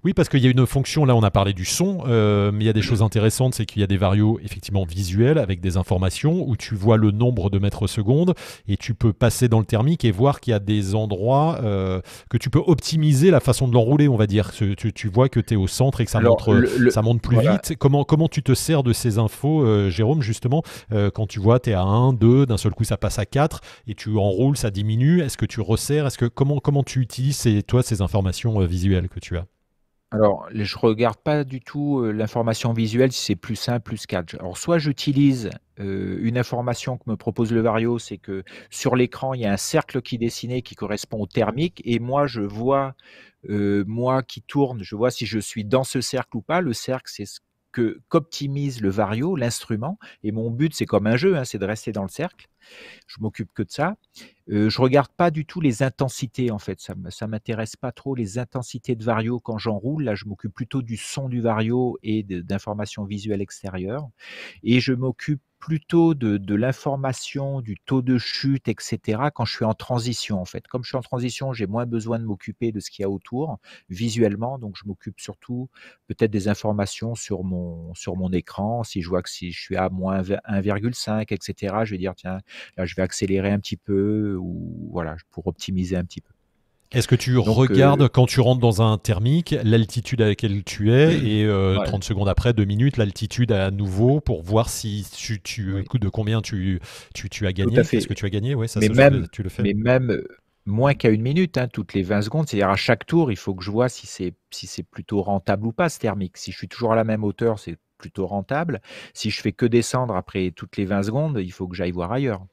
Oui, parce qu'il y a une fonction, là on a parlé du son, euh, mais il y a des choses intéressantes, c'est qu'il y a des varios effectivement visuels avec des informations où tu vois le nombre de mètres secondes et tu peux passer dans le thermique et voir qu'il y a des endroits euh, que tu peux optimiser la façon de l'enrouler, on va dire. Tu, tu vois que tu es au centre et que ça, ça monte plus vite. Comment, comment tu te sers de ces infos, euh, Jérôme, justement, quand tu vois tu es à 1, 2, d'un seul coup ça passe à 4 et tu enroules, ça diminue, est-ce que tu resserres, est-ce que comment, comment tu utilises toi ces informations visuelles que tu as alors, je regarde pas du tout, l'information visuelle, si c'est plus simple, plus 4. Alors soit j'utilise, une information que me propose le Vario, c'est que sur l'écran, il y a un cercle qui est dessiné qui correspond au thermique et moi je vois, moi qui tourne, je vois si je suis dans ce cercle ou pas. Le cercle, c'est ce que qu'optimise le Vario, l'instrument et mon but, c'est comme un jeu, hein, c'est de rester dans le cercle. Je m'occupe que de ça je je regarde pas du tout les intensités en fait. Ça, ça m'intéresse pas trop les intensités de vario quand j'enroule. Là, je m'occupe plutôt du son du vario et d'informations visuelles extérieures. Et je m'occupe plutôt de, l'information, du taux de chute, etc. quand je suis en transition, en fait. Comme je suis en transition, j'ai moins besoin de m'occuper de ce qu'il y a autour visuellement, donc je m'occupe surtout peut-être des informations sur mon, sur mon écran. Si je vois que si je suis à moins 1,5, etc., je vais dire, tiens, là, je vais accélérer un petit peu voilà, pour optimiser un petit peu. Est-ce que tu regardes euh, quand tu rentres dans un thermique l'altitude à laquelle tu es [CLEARS THROAT] et 30 euh, secondes après, 2 minutes, l'altitude à nouveau pour voir si tu, de combien tu, tu, tu as gagné Est-ce que tu as gagné oui ça, mais, même, tu le fais. mais même euh, moins qu'à une minute, hein, toutes les 20 secondes. C'est-à-dire à chaque tour, il faut que je vois si c'est si plutôt rentable ou pas ce thermique. Si je suis toujours à la même hauteur, c'est plutôt rentable. Si je fais que descendre après toutes les 20 secondes, il faut que j'aille voir ailleurs.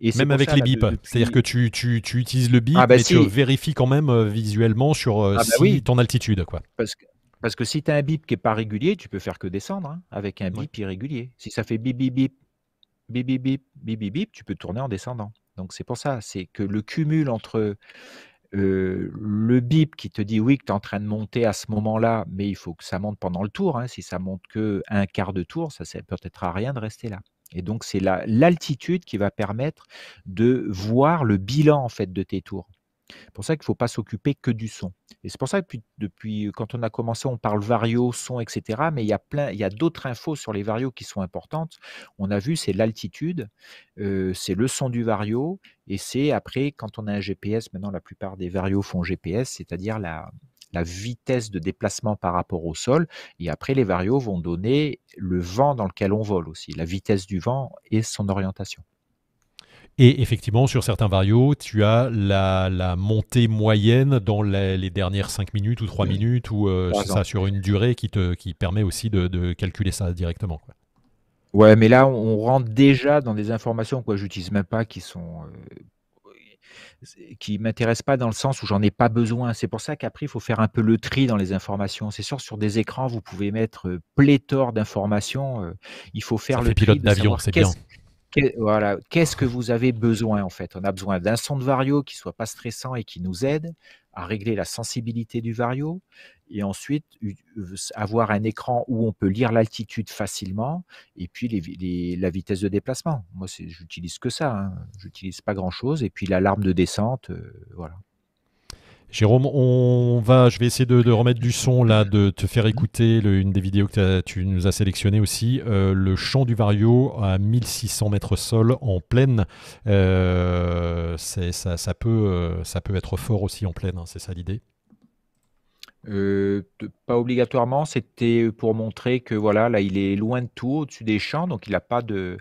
Et même avec les bips, c'est-à-dire que tu, tu, tu, utilises le bip et mais tu vérifies quand même visuellement sur ton altitude. Quoi. Parce, que, parce que si tu as un bip qui n'est pas régulier, tu peux faire que descendre avec un bip irrégulier. Si ça fait bip bip bip bip, bip bip bip, tu peux tourner en descendant. Donc c'est pour ça, c'est que le cumul entre le bip qui te dit oui que tu es en train de monter à ce moment-là, mais il faut que ça monte pendant le tour. Hein. Si ça monte que un quart de tour, ça sert peut-être à rien de rester là. Et donc c'est l'altitude qui va permettre de voir le bilan en fait de tes tours. C'est pour ça qu'il ne faut pas s'occuper que du son. Et c'est pour ça que depuis, euh, quand on a commencé, on parle vario, son, etc. Mais il y a plein, il y a d'autres infos sur les varios qui sont importantes. On a vu, c'est l'altitude, euh, c'est le son du vario, et c'est après quand on a un GPS. Maintenant, la plupart des varios font GPS, c'est-à-dire la, la vitesse de déplacement par rapport au sol. Et après, les varios vont donner le vent dans lequel on vole aussi, la vitesse du vent et son orientation. Et effectivement, sur certains varios, tu as la, montée moyenne dans les dernières 5 minutes ou 3 minutes, ou euh, ça, sur une durée qui, te, qui permet aussi de, calculer ça directement. Ouais, mais là, on, rentre déjà dans des informations que j'utilise même pas qui sont. Euh, qui m'intéressent pas dans le sens où j'en ai pas besoin. C'est pour ça qu'après, il faut faire un peu le tri dans les informations. C'est sûr, sur des écrans, vous pouvez mettre euh, pléthore d'informations. il faut faire le pilote d'avion, c'est bien voilà, qu'est-ce que vous avez besoin en fait On a besoin d'un son de vario qui soit pas stressant et qui nous aide à régler la sensibilité du vario, et ensuite euh, avoir un écran où on peut lire l'altitude facilement, et puis la vitesse de déplacement. Moi, j'utilise que ça, hein. j'utilise pas grand-chose, et puis l'alarme de descente, euh, voilà. Jérôme, on va, je vais essayer de, remettre du son là, de te faire écouter une des vidéos que tu nous as sélectionnées aussi, euh, le chant du vario à 1600 mètres sol en plaine. Euh, ça, peut, euh, ça peut être fort aussi en plaine, hein, c'est ça l'idée. Euh, pas obligatoirement, c'était pour montrer que voilà, là, il est loin de tout, au-dessus des champs, donc il n'a pas de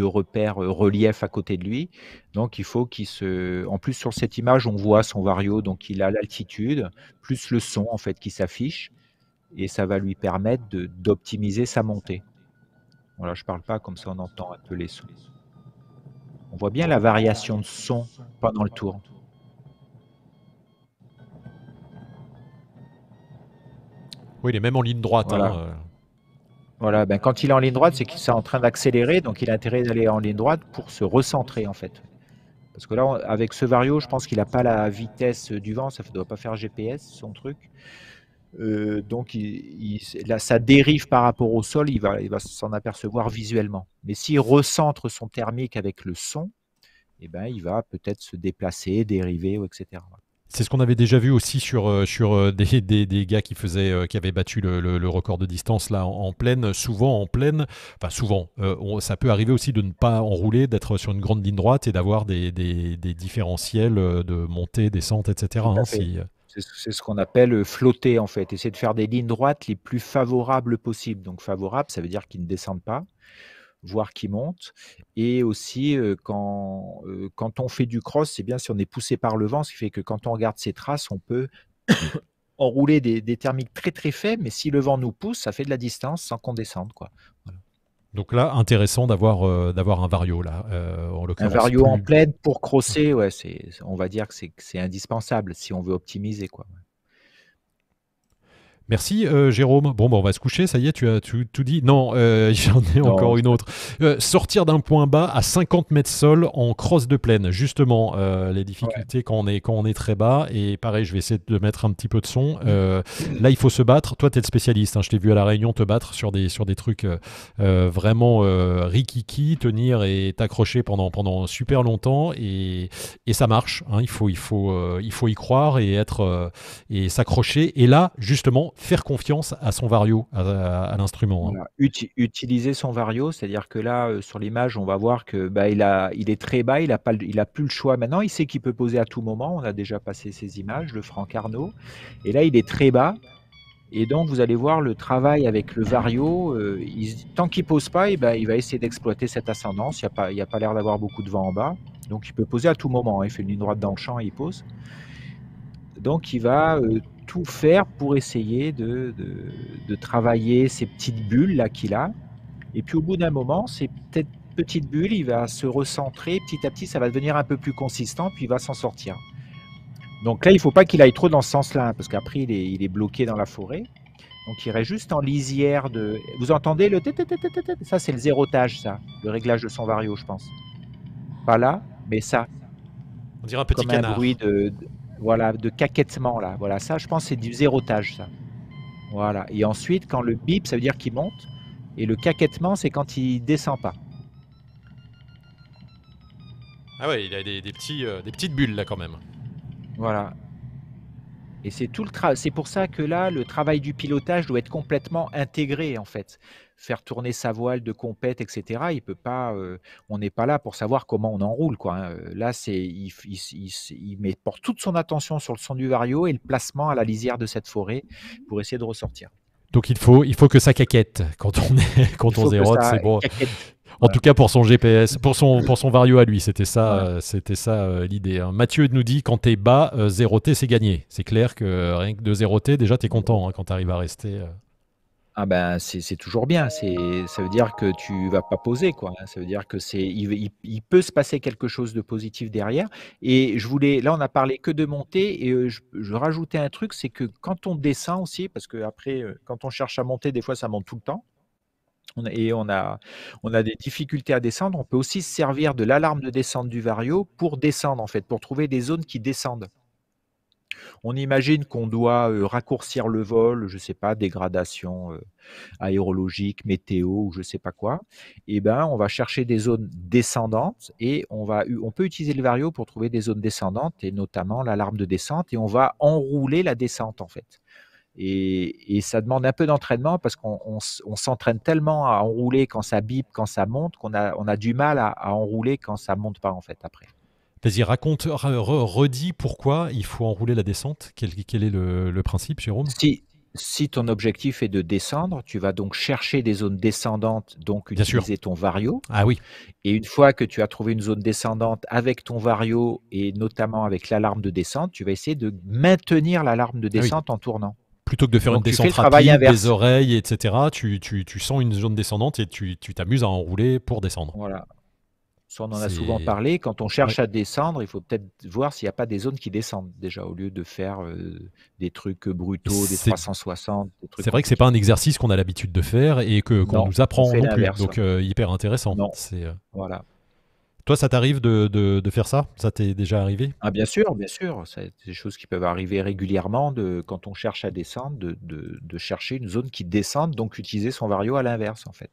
repère, euh, relief à côté de lui. Donc il faut qu'il se en plus sur cette image, on voit son vario, donc il a l'altitude, plus le son en fait qui s'affiche et ça va lui permettre d'optimiser sa montée. Voilà, je parle pas, comme ça on entend un peu les sons. On voit bien la variation de son pendant le tour. Oui, il est même en ligne droite. Voilà. Hein, euh. ben, quand il est en ligne droite, c'est qu'il est en train d'accélérer, donc il a intérêt d'aller en ligne droite pour se recentrer en fait. Parce que là, avec ce vario, je pense qu'il n'a pas la vitesse du vent, ça ne doit pas faire GPS son truc. Euh, donc il, là, ça dérive par rapport au sol, il va, il va s'en apercevoir visuellement. Mais s'il recentre son thermique avec le son, eh ben, il va peut-être se déplacer, dériver, etc. C'est ce qu'on avait déjà vu aussi sur, euh, sur euh, [LAUGHS] des, des, gars qui, faisaient, euh, qui avaient battu le, record de distance là en, pleine, souvent en pleine, enfin souvent, ça peut arriver aussi de ne pas enrouler, d'être sur une grande ligne droite et d'avoir des, des, différentiels de montée, descente, etc. C'est ce qu'on appelle flotter en fait, essayer de faire des lignes droites les plus favorables possibles. Donc favorable, ça veut dire qu'ils ne descendent pas voir qui monte. Et aussi, euh, quand, euh, quand on fait du cross, c'est bien si on est poussé par le vent, ce qui fait que quand on regarde ses traces, on peut [COUGHS] enrouler des, des, thermiques très très faibles, mais si le vent nous pousse, ça fait de la distance sans qu'on descende. Quoi. Donc là, intéressant d'avoir euh, un vario là, Un vario en pleine pour crosser, ouais, on va dire que c'est, indispensable si on veut optimiser quoi. Merci euh, Jérôme. Bon, bon, bah, on va se coucher, ça y est, tu as tout, dit. Non, euh, [LAUGHS] j'en ai encore une autre. Euh, sortir d'un point bas à 50 mètres sol en crosse de plaine, justement, les difficultés quand, on est, quand on est très bas. Et pareil, je vais essayer de mettre un petit peu de son. là, il faut se battre. Toi, tu es le spécialiste. Hein. Je t'ai vu à la réunion te battre sur des, sur des trucs vraiment rikiki, tenir et t'accrocher pendant, pendant super longtemps. Et, et ça marche. Hein. Il, faut, il, faut, il faut y croire et, être, et s'accrocher. Et là, justement, faire confiance à son vario, à, l'instrument. Hein. utiliser son vario, c'est-à-dire que là, euh, sur l'image, on va voir que bah, il, a, il est très bas, il n'a il a plus le choix maintenant, il sait qu'il peut poser à tout moment, on a déjà passé ces images, le Franck Arnaud, et là, il est très bas, et donc, vous allez voir le travail avec le vario. Euh, tant qu'il pose pas, eh ben, il va essayer d'exploiter cette ascendance. Il n'y a pas, pas l'air d'avoir beaucoup de vent en bas. Donc, il peut poser à tout moment. Hein. Il fait une ligne droite dans le champ et il pose. Donc, il va euh, tout faire pour essayer de, de, travailler ces petites bulles là qu'il a. Et puis au bout d'un moment, ces petites bulles, il va se recentrer petit à petit, ça va devenir un peu plus consistant, puis il va s'en sortir. Donc là, il ne faut pas qu'il aille trop dans ce sens-là, hein, parce qu'après, il est, il est, bloqué dans la forêt. Donc il reste juste en lisière de... Vous entendez le... Ça, c'est le zérotage, ça. Le réglage de son vario, je pense. Pas là, mais ça. On dirait un petit Comme Un bruit de voilà, de caquettement là. Voilà, ça, je pense, c'est du zérotage, ça. Voilà. Et ensuite, quand le bip, ça veut dire qu'il monte, et le caquettement, c'est quand il descend pas. Ah ouais, il a des, des euh, petites bulles là quand même. Voilà. Et c'est tout le c'est pour ça que là, le travail du pilotage doit être complètement intégré en fait. Faire tourner sa voile de compète, etc. Il peut pas, euh, on n'est pas là pour savoir comment on enroule quoi. Hein. Là, c'est il, met porte toute son attention sur le son du vario et le placement à la lisière de cette forêt pour essayer de ressortir. Donc il faut, il faut que ça caquette quand on est, [LAUGHS] quand on c'est bon. En tout cas pour son GPS, euh, pour son, Vario à lui, c'était ça, euh, c'était ça euh, l'idée. Hein. Mathieu nous dit quand es bas, 0T c'est gagné. C'est clair que rien que de 0T, déjà t'es content hein, quand tu arrives à rester. Ah ben c'est toujours bien. ça veut dire que tu vas pas poser quoi. Ça veut dire que c'est il, peut se passer quelque chose de positif derrière. Et je voulais là on a parlé que de monter. et je, je rajoutais un truc c'est que quand on descend aussi parce que après quand on cherche à monter des fois ça monte tout le temps et on a, des difficultés à descendre, on peut aussi se servir de l'alarme de descente du Vario pour descendre, en fait, pour trouver des zones qui descendent. On imagine qu'on doit euh, raccourcir le vol, je ne sais pas, dégradation euh, aérologique, météo ou je ne sais pas quoi. et eh ben, on va chercher des zones descendantes et on, on peut utiliser le Vario pour trouver des zones descendantes et notamment l'alarme de descente et on va enrouler la descente en fait. Et, ça demande un peu d'entraînement parce qu'on s'entraîne tellement à enrouler quand ça bip, quand ça monte, qu'on a, on a du mal à, enrouler quand ça monte pas en fait après. Vas-y, raconte, redis pourquoi il faut enrouler la descente. Quel, est le, principe, Jérôme si, si, ton objectif est de descendre, tu vas donc chercher des zones descendantes, donc utiliser ton vario. Ah oui. Et une fois que tu as trouvé une zone descendante avec ton vario et notamment avec l'alarme de descente, tu vas essayer de maintenir l'alarme de ah descente en tournant plutôt que de faire une descente rapide, des oreilles, etc., tu, sens une zone descendante et tu t'amuses à enrouler pour descendre. Voilà. Ça, on en a souvent parlé. Quand on cherche à descendre, il faut peut-être voir s'il n'y a pas des zones qui descendent déjà, au lieu de faire euh, des trucs brutaux, des 360, C'est vrai que c'est pas un exercice qu'on a l'habitude de faire et que qu'on nous apprend non plus. Donc euh, hyper intéressant. Euh, voilà. Toi, ça t'arrive de, faire ça Ça t'est déjà arrivé ah, bien sûr, bien sûr. C'est des choses qui peuvent arriver régulièrement de, quand on cherche à descendre, de, chercher une zone qui descende, donc utiliser son vario à l'inverse en fait.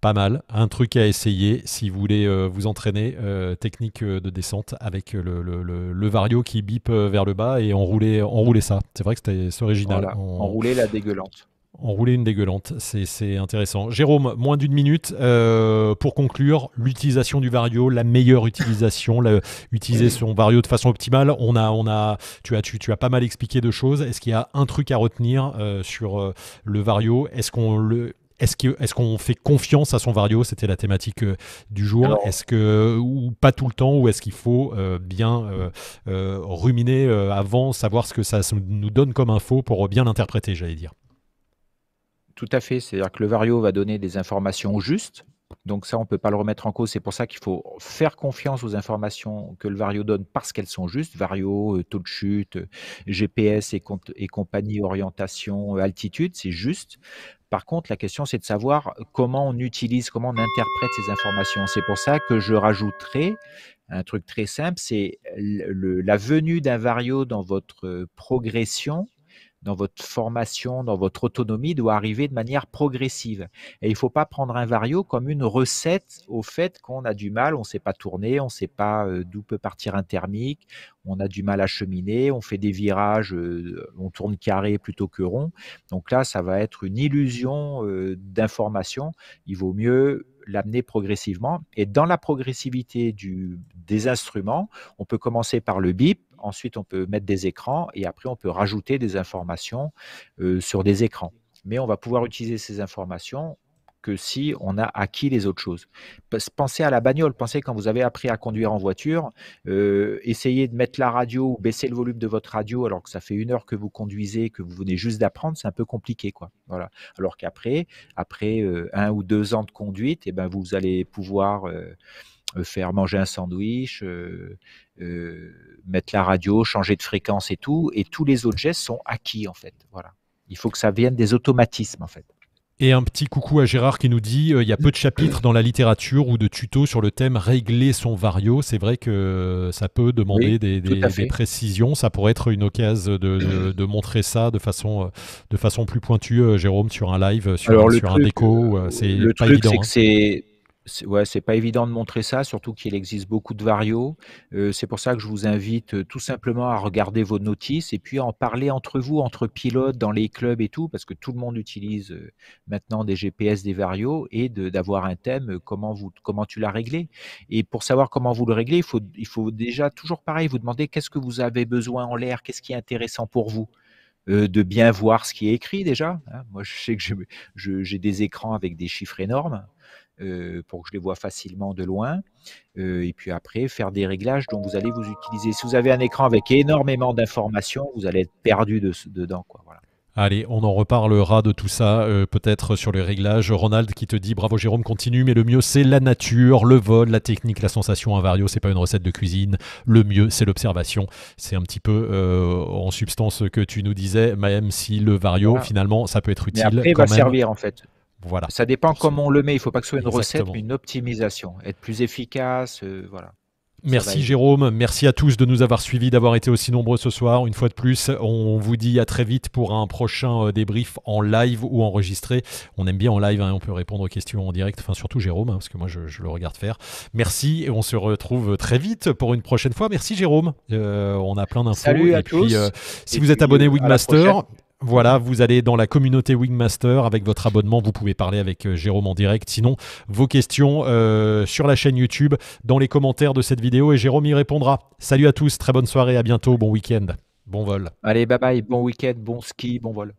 Pas mal, un truc à essayer si vous voulez euh, vous entraîner, euh, technique euh, de descente avec le, vario qui bip vers le bas et enrouler, ça. C'est vrai que c'était original. Enrouler la dégueulante. Enrouler une dégueulante, c'est intéressant. Jérôme, moins d'une minute euh, pour conclure. L'utilisation du vario, la meilleure utilisation, utiliser son vario de façon optimale. On a, on a, tu as, tu, tu as pas mal expliqué de choses. Est-ce qu'il y a un truc à retenir euh, sur euh, le vario Est-ce qu'on le est-ce est fait confiance à son vario C'était la thématique du jour. Est-ce que ou pas tout le temps ou est-ce qu'il faut bien ruminer avant, savoir ce que ça nous donne comme info pour bien l'interpréter, j'allais dire. Tout à fait. C'est-à-dire que le Vario va donner des informations justes. Donc ça, on ne peut pas le remettre en cause. C'est pour ça qu'il faut faire confiance aux informations que le Vario donne parce qu'elles sont justes. Vario, euh, taux de chute, euh, GPS et, et compagnie, orientation, euh, altitude, c'est juste. Par contre, la question, c'est de savoir comment on utilise, comment on interprète ces informations. C'est pour ça que je rajouterai un truc très simple, c'est la venue d'un Vario dans votre progression dans votre formation, dans votre autonomie, doit arriver de manière progressive. Et il ne faut pas prendre un vario comme une recette au fait qu'on a du mal, on ne sait pas tourner, on ne sait pas euh, d'où peut partir un thermique, on a du mal à cheminer, on fait des virages, euh, on tourne carré plutôt que rond. Donc là, ça va être une illusion euh, d'information. Il vaut mieux l'amener progressivement. Et dans la progressivité du, des instruments, on peut commencer par le bip, Ensuite, on peut mettre des écrans et après, on peut rajouter des informations euh, sur des écrans. Mais on va pouvoir utiliser ces informations que si on a acquis les autres choses. Pensez à la bagnole, pensez quand vous avez appris à conduire en voiture, euh, essayez de mettre la radio ou baisser le volume de votre radio alors que ça fait une heure que vous conduisez, que vous venez juste d'apprendre, c'est un peu compliqué. quoi. Voilà. Alors qu'après, après, euh, un ou deux ans de conduite, eh ben, vous allez pouvoir... Euh, me faire manger un sandwich, euh, euh, mettre la radio, changer de fréquence et tout. Et tous les autres gestes sont acquis en fait. Voilà. Il faut que ça vienne des automatismes en fait. Et un petit coucou à Gérard qui nous dit euh, il y a peu de chapitres dans la littérature ou de tutos sur le thème régler son vario. C'est vrai que ça peut demander des, précisions. Ça pourrait être une occasion de, montrer ça de façon, de façon plus pointue, Jérôme, sur un live, sur, un déco. C'est le pas truc, évident. c'est que hein. c'est Ouais, c'est pas évident de montrer ça, surtout qu'il existe beaucoup de varios. Euh, c'est pour ça que je vous invite euh, tout simplement à regarder vos notices et puis à en parler entre vous, entre pilotes, dans les clubs et tout, parce que tout le monde utilise euh, maintenant des GPS, des varios, et d'avoir un thème, comment, vous, comment tu l'as réglé. Et pour savoir comment vous le réglez, il faut, il faut déjà toujours pareil, vous demander qu'est-ce que vous avez besoin en l'air, qu'est-ce qui est intéressant pour vous. de bien voir ce qui est écrit déjà. Hein. moi, je sais que j'ai des écrans avec des chiffres énormes. Euh, pour que je les vois facilement de loin. Euh, et puis après, faire des réglages dont vous allez vous utiliser. Si vous avez un écran avec énormément d'informations, vous allez être perdu dedans. Quoi, Allez, on en reparlera de tout ça, euh, peut-être sur les réglages. Ronald qui te dit bravo Jérôme, continue, mais le mieux c'est la nature, le vol, la technique, la sensation. Un vario, c'est pas une recette de cuisine. Le mieux, c'est l'observation. C'est un petit peu en substance que tu nous disais, même si le vario, finalement, ça peut être utile. Mais après, va servir en fait. Ça dépend comment on le met. Il ne faut pas que ce soit une recette, mais une optimisation. Être plus efficace, euh, voilà. Merci Jérôme, merci à tous de nous avoir suivis, d'avoir été aussi nombreux ce soir. Une fois de plus, on vous dit à très vite pour un prochain euh, débrief en live ou enregistré. On aime bien en live, hein, on peut répondre aux questions en direct, enfin surtout Jérôme, hein, parce que moi je, le regarde faire. Merci et on se retrouve très vite pour une prochaine fois. Merci Jérôme, euh, on a plein d'infos. puis, si vous êtes abonné Wigmaster... Voilà, vous allez dans la communauté Wingmaster. Avec votre abonnement, vous pouvez parler avec euh, Jérôme en direct. Sinon, vos questions euh, sur la chaîne YouTube, dans les commentaires de cette vidéo, et Jérôme y répondra. Salut à tous, très bonne soirée, à bientôt, bon week-end, bon vol. Allez, bye bye, bon week-end, bon ski, bon vol.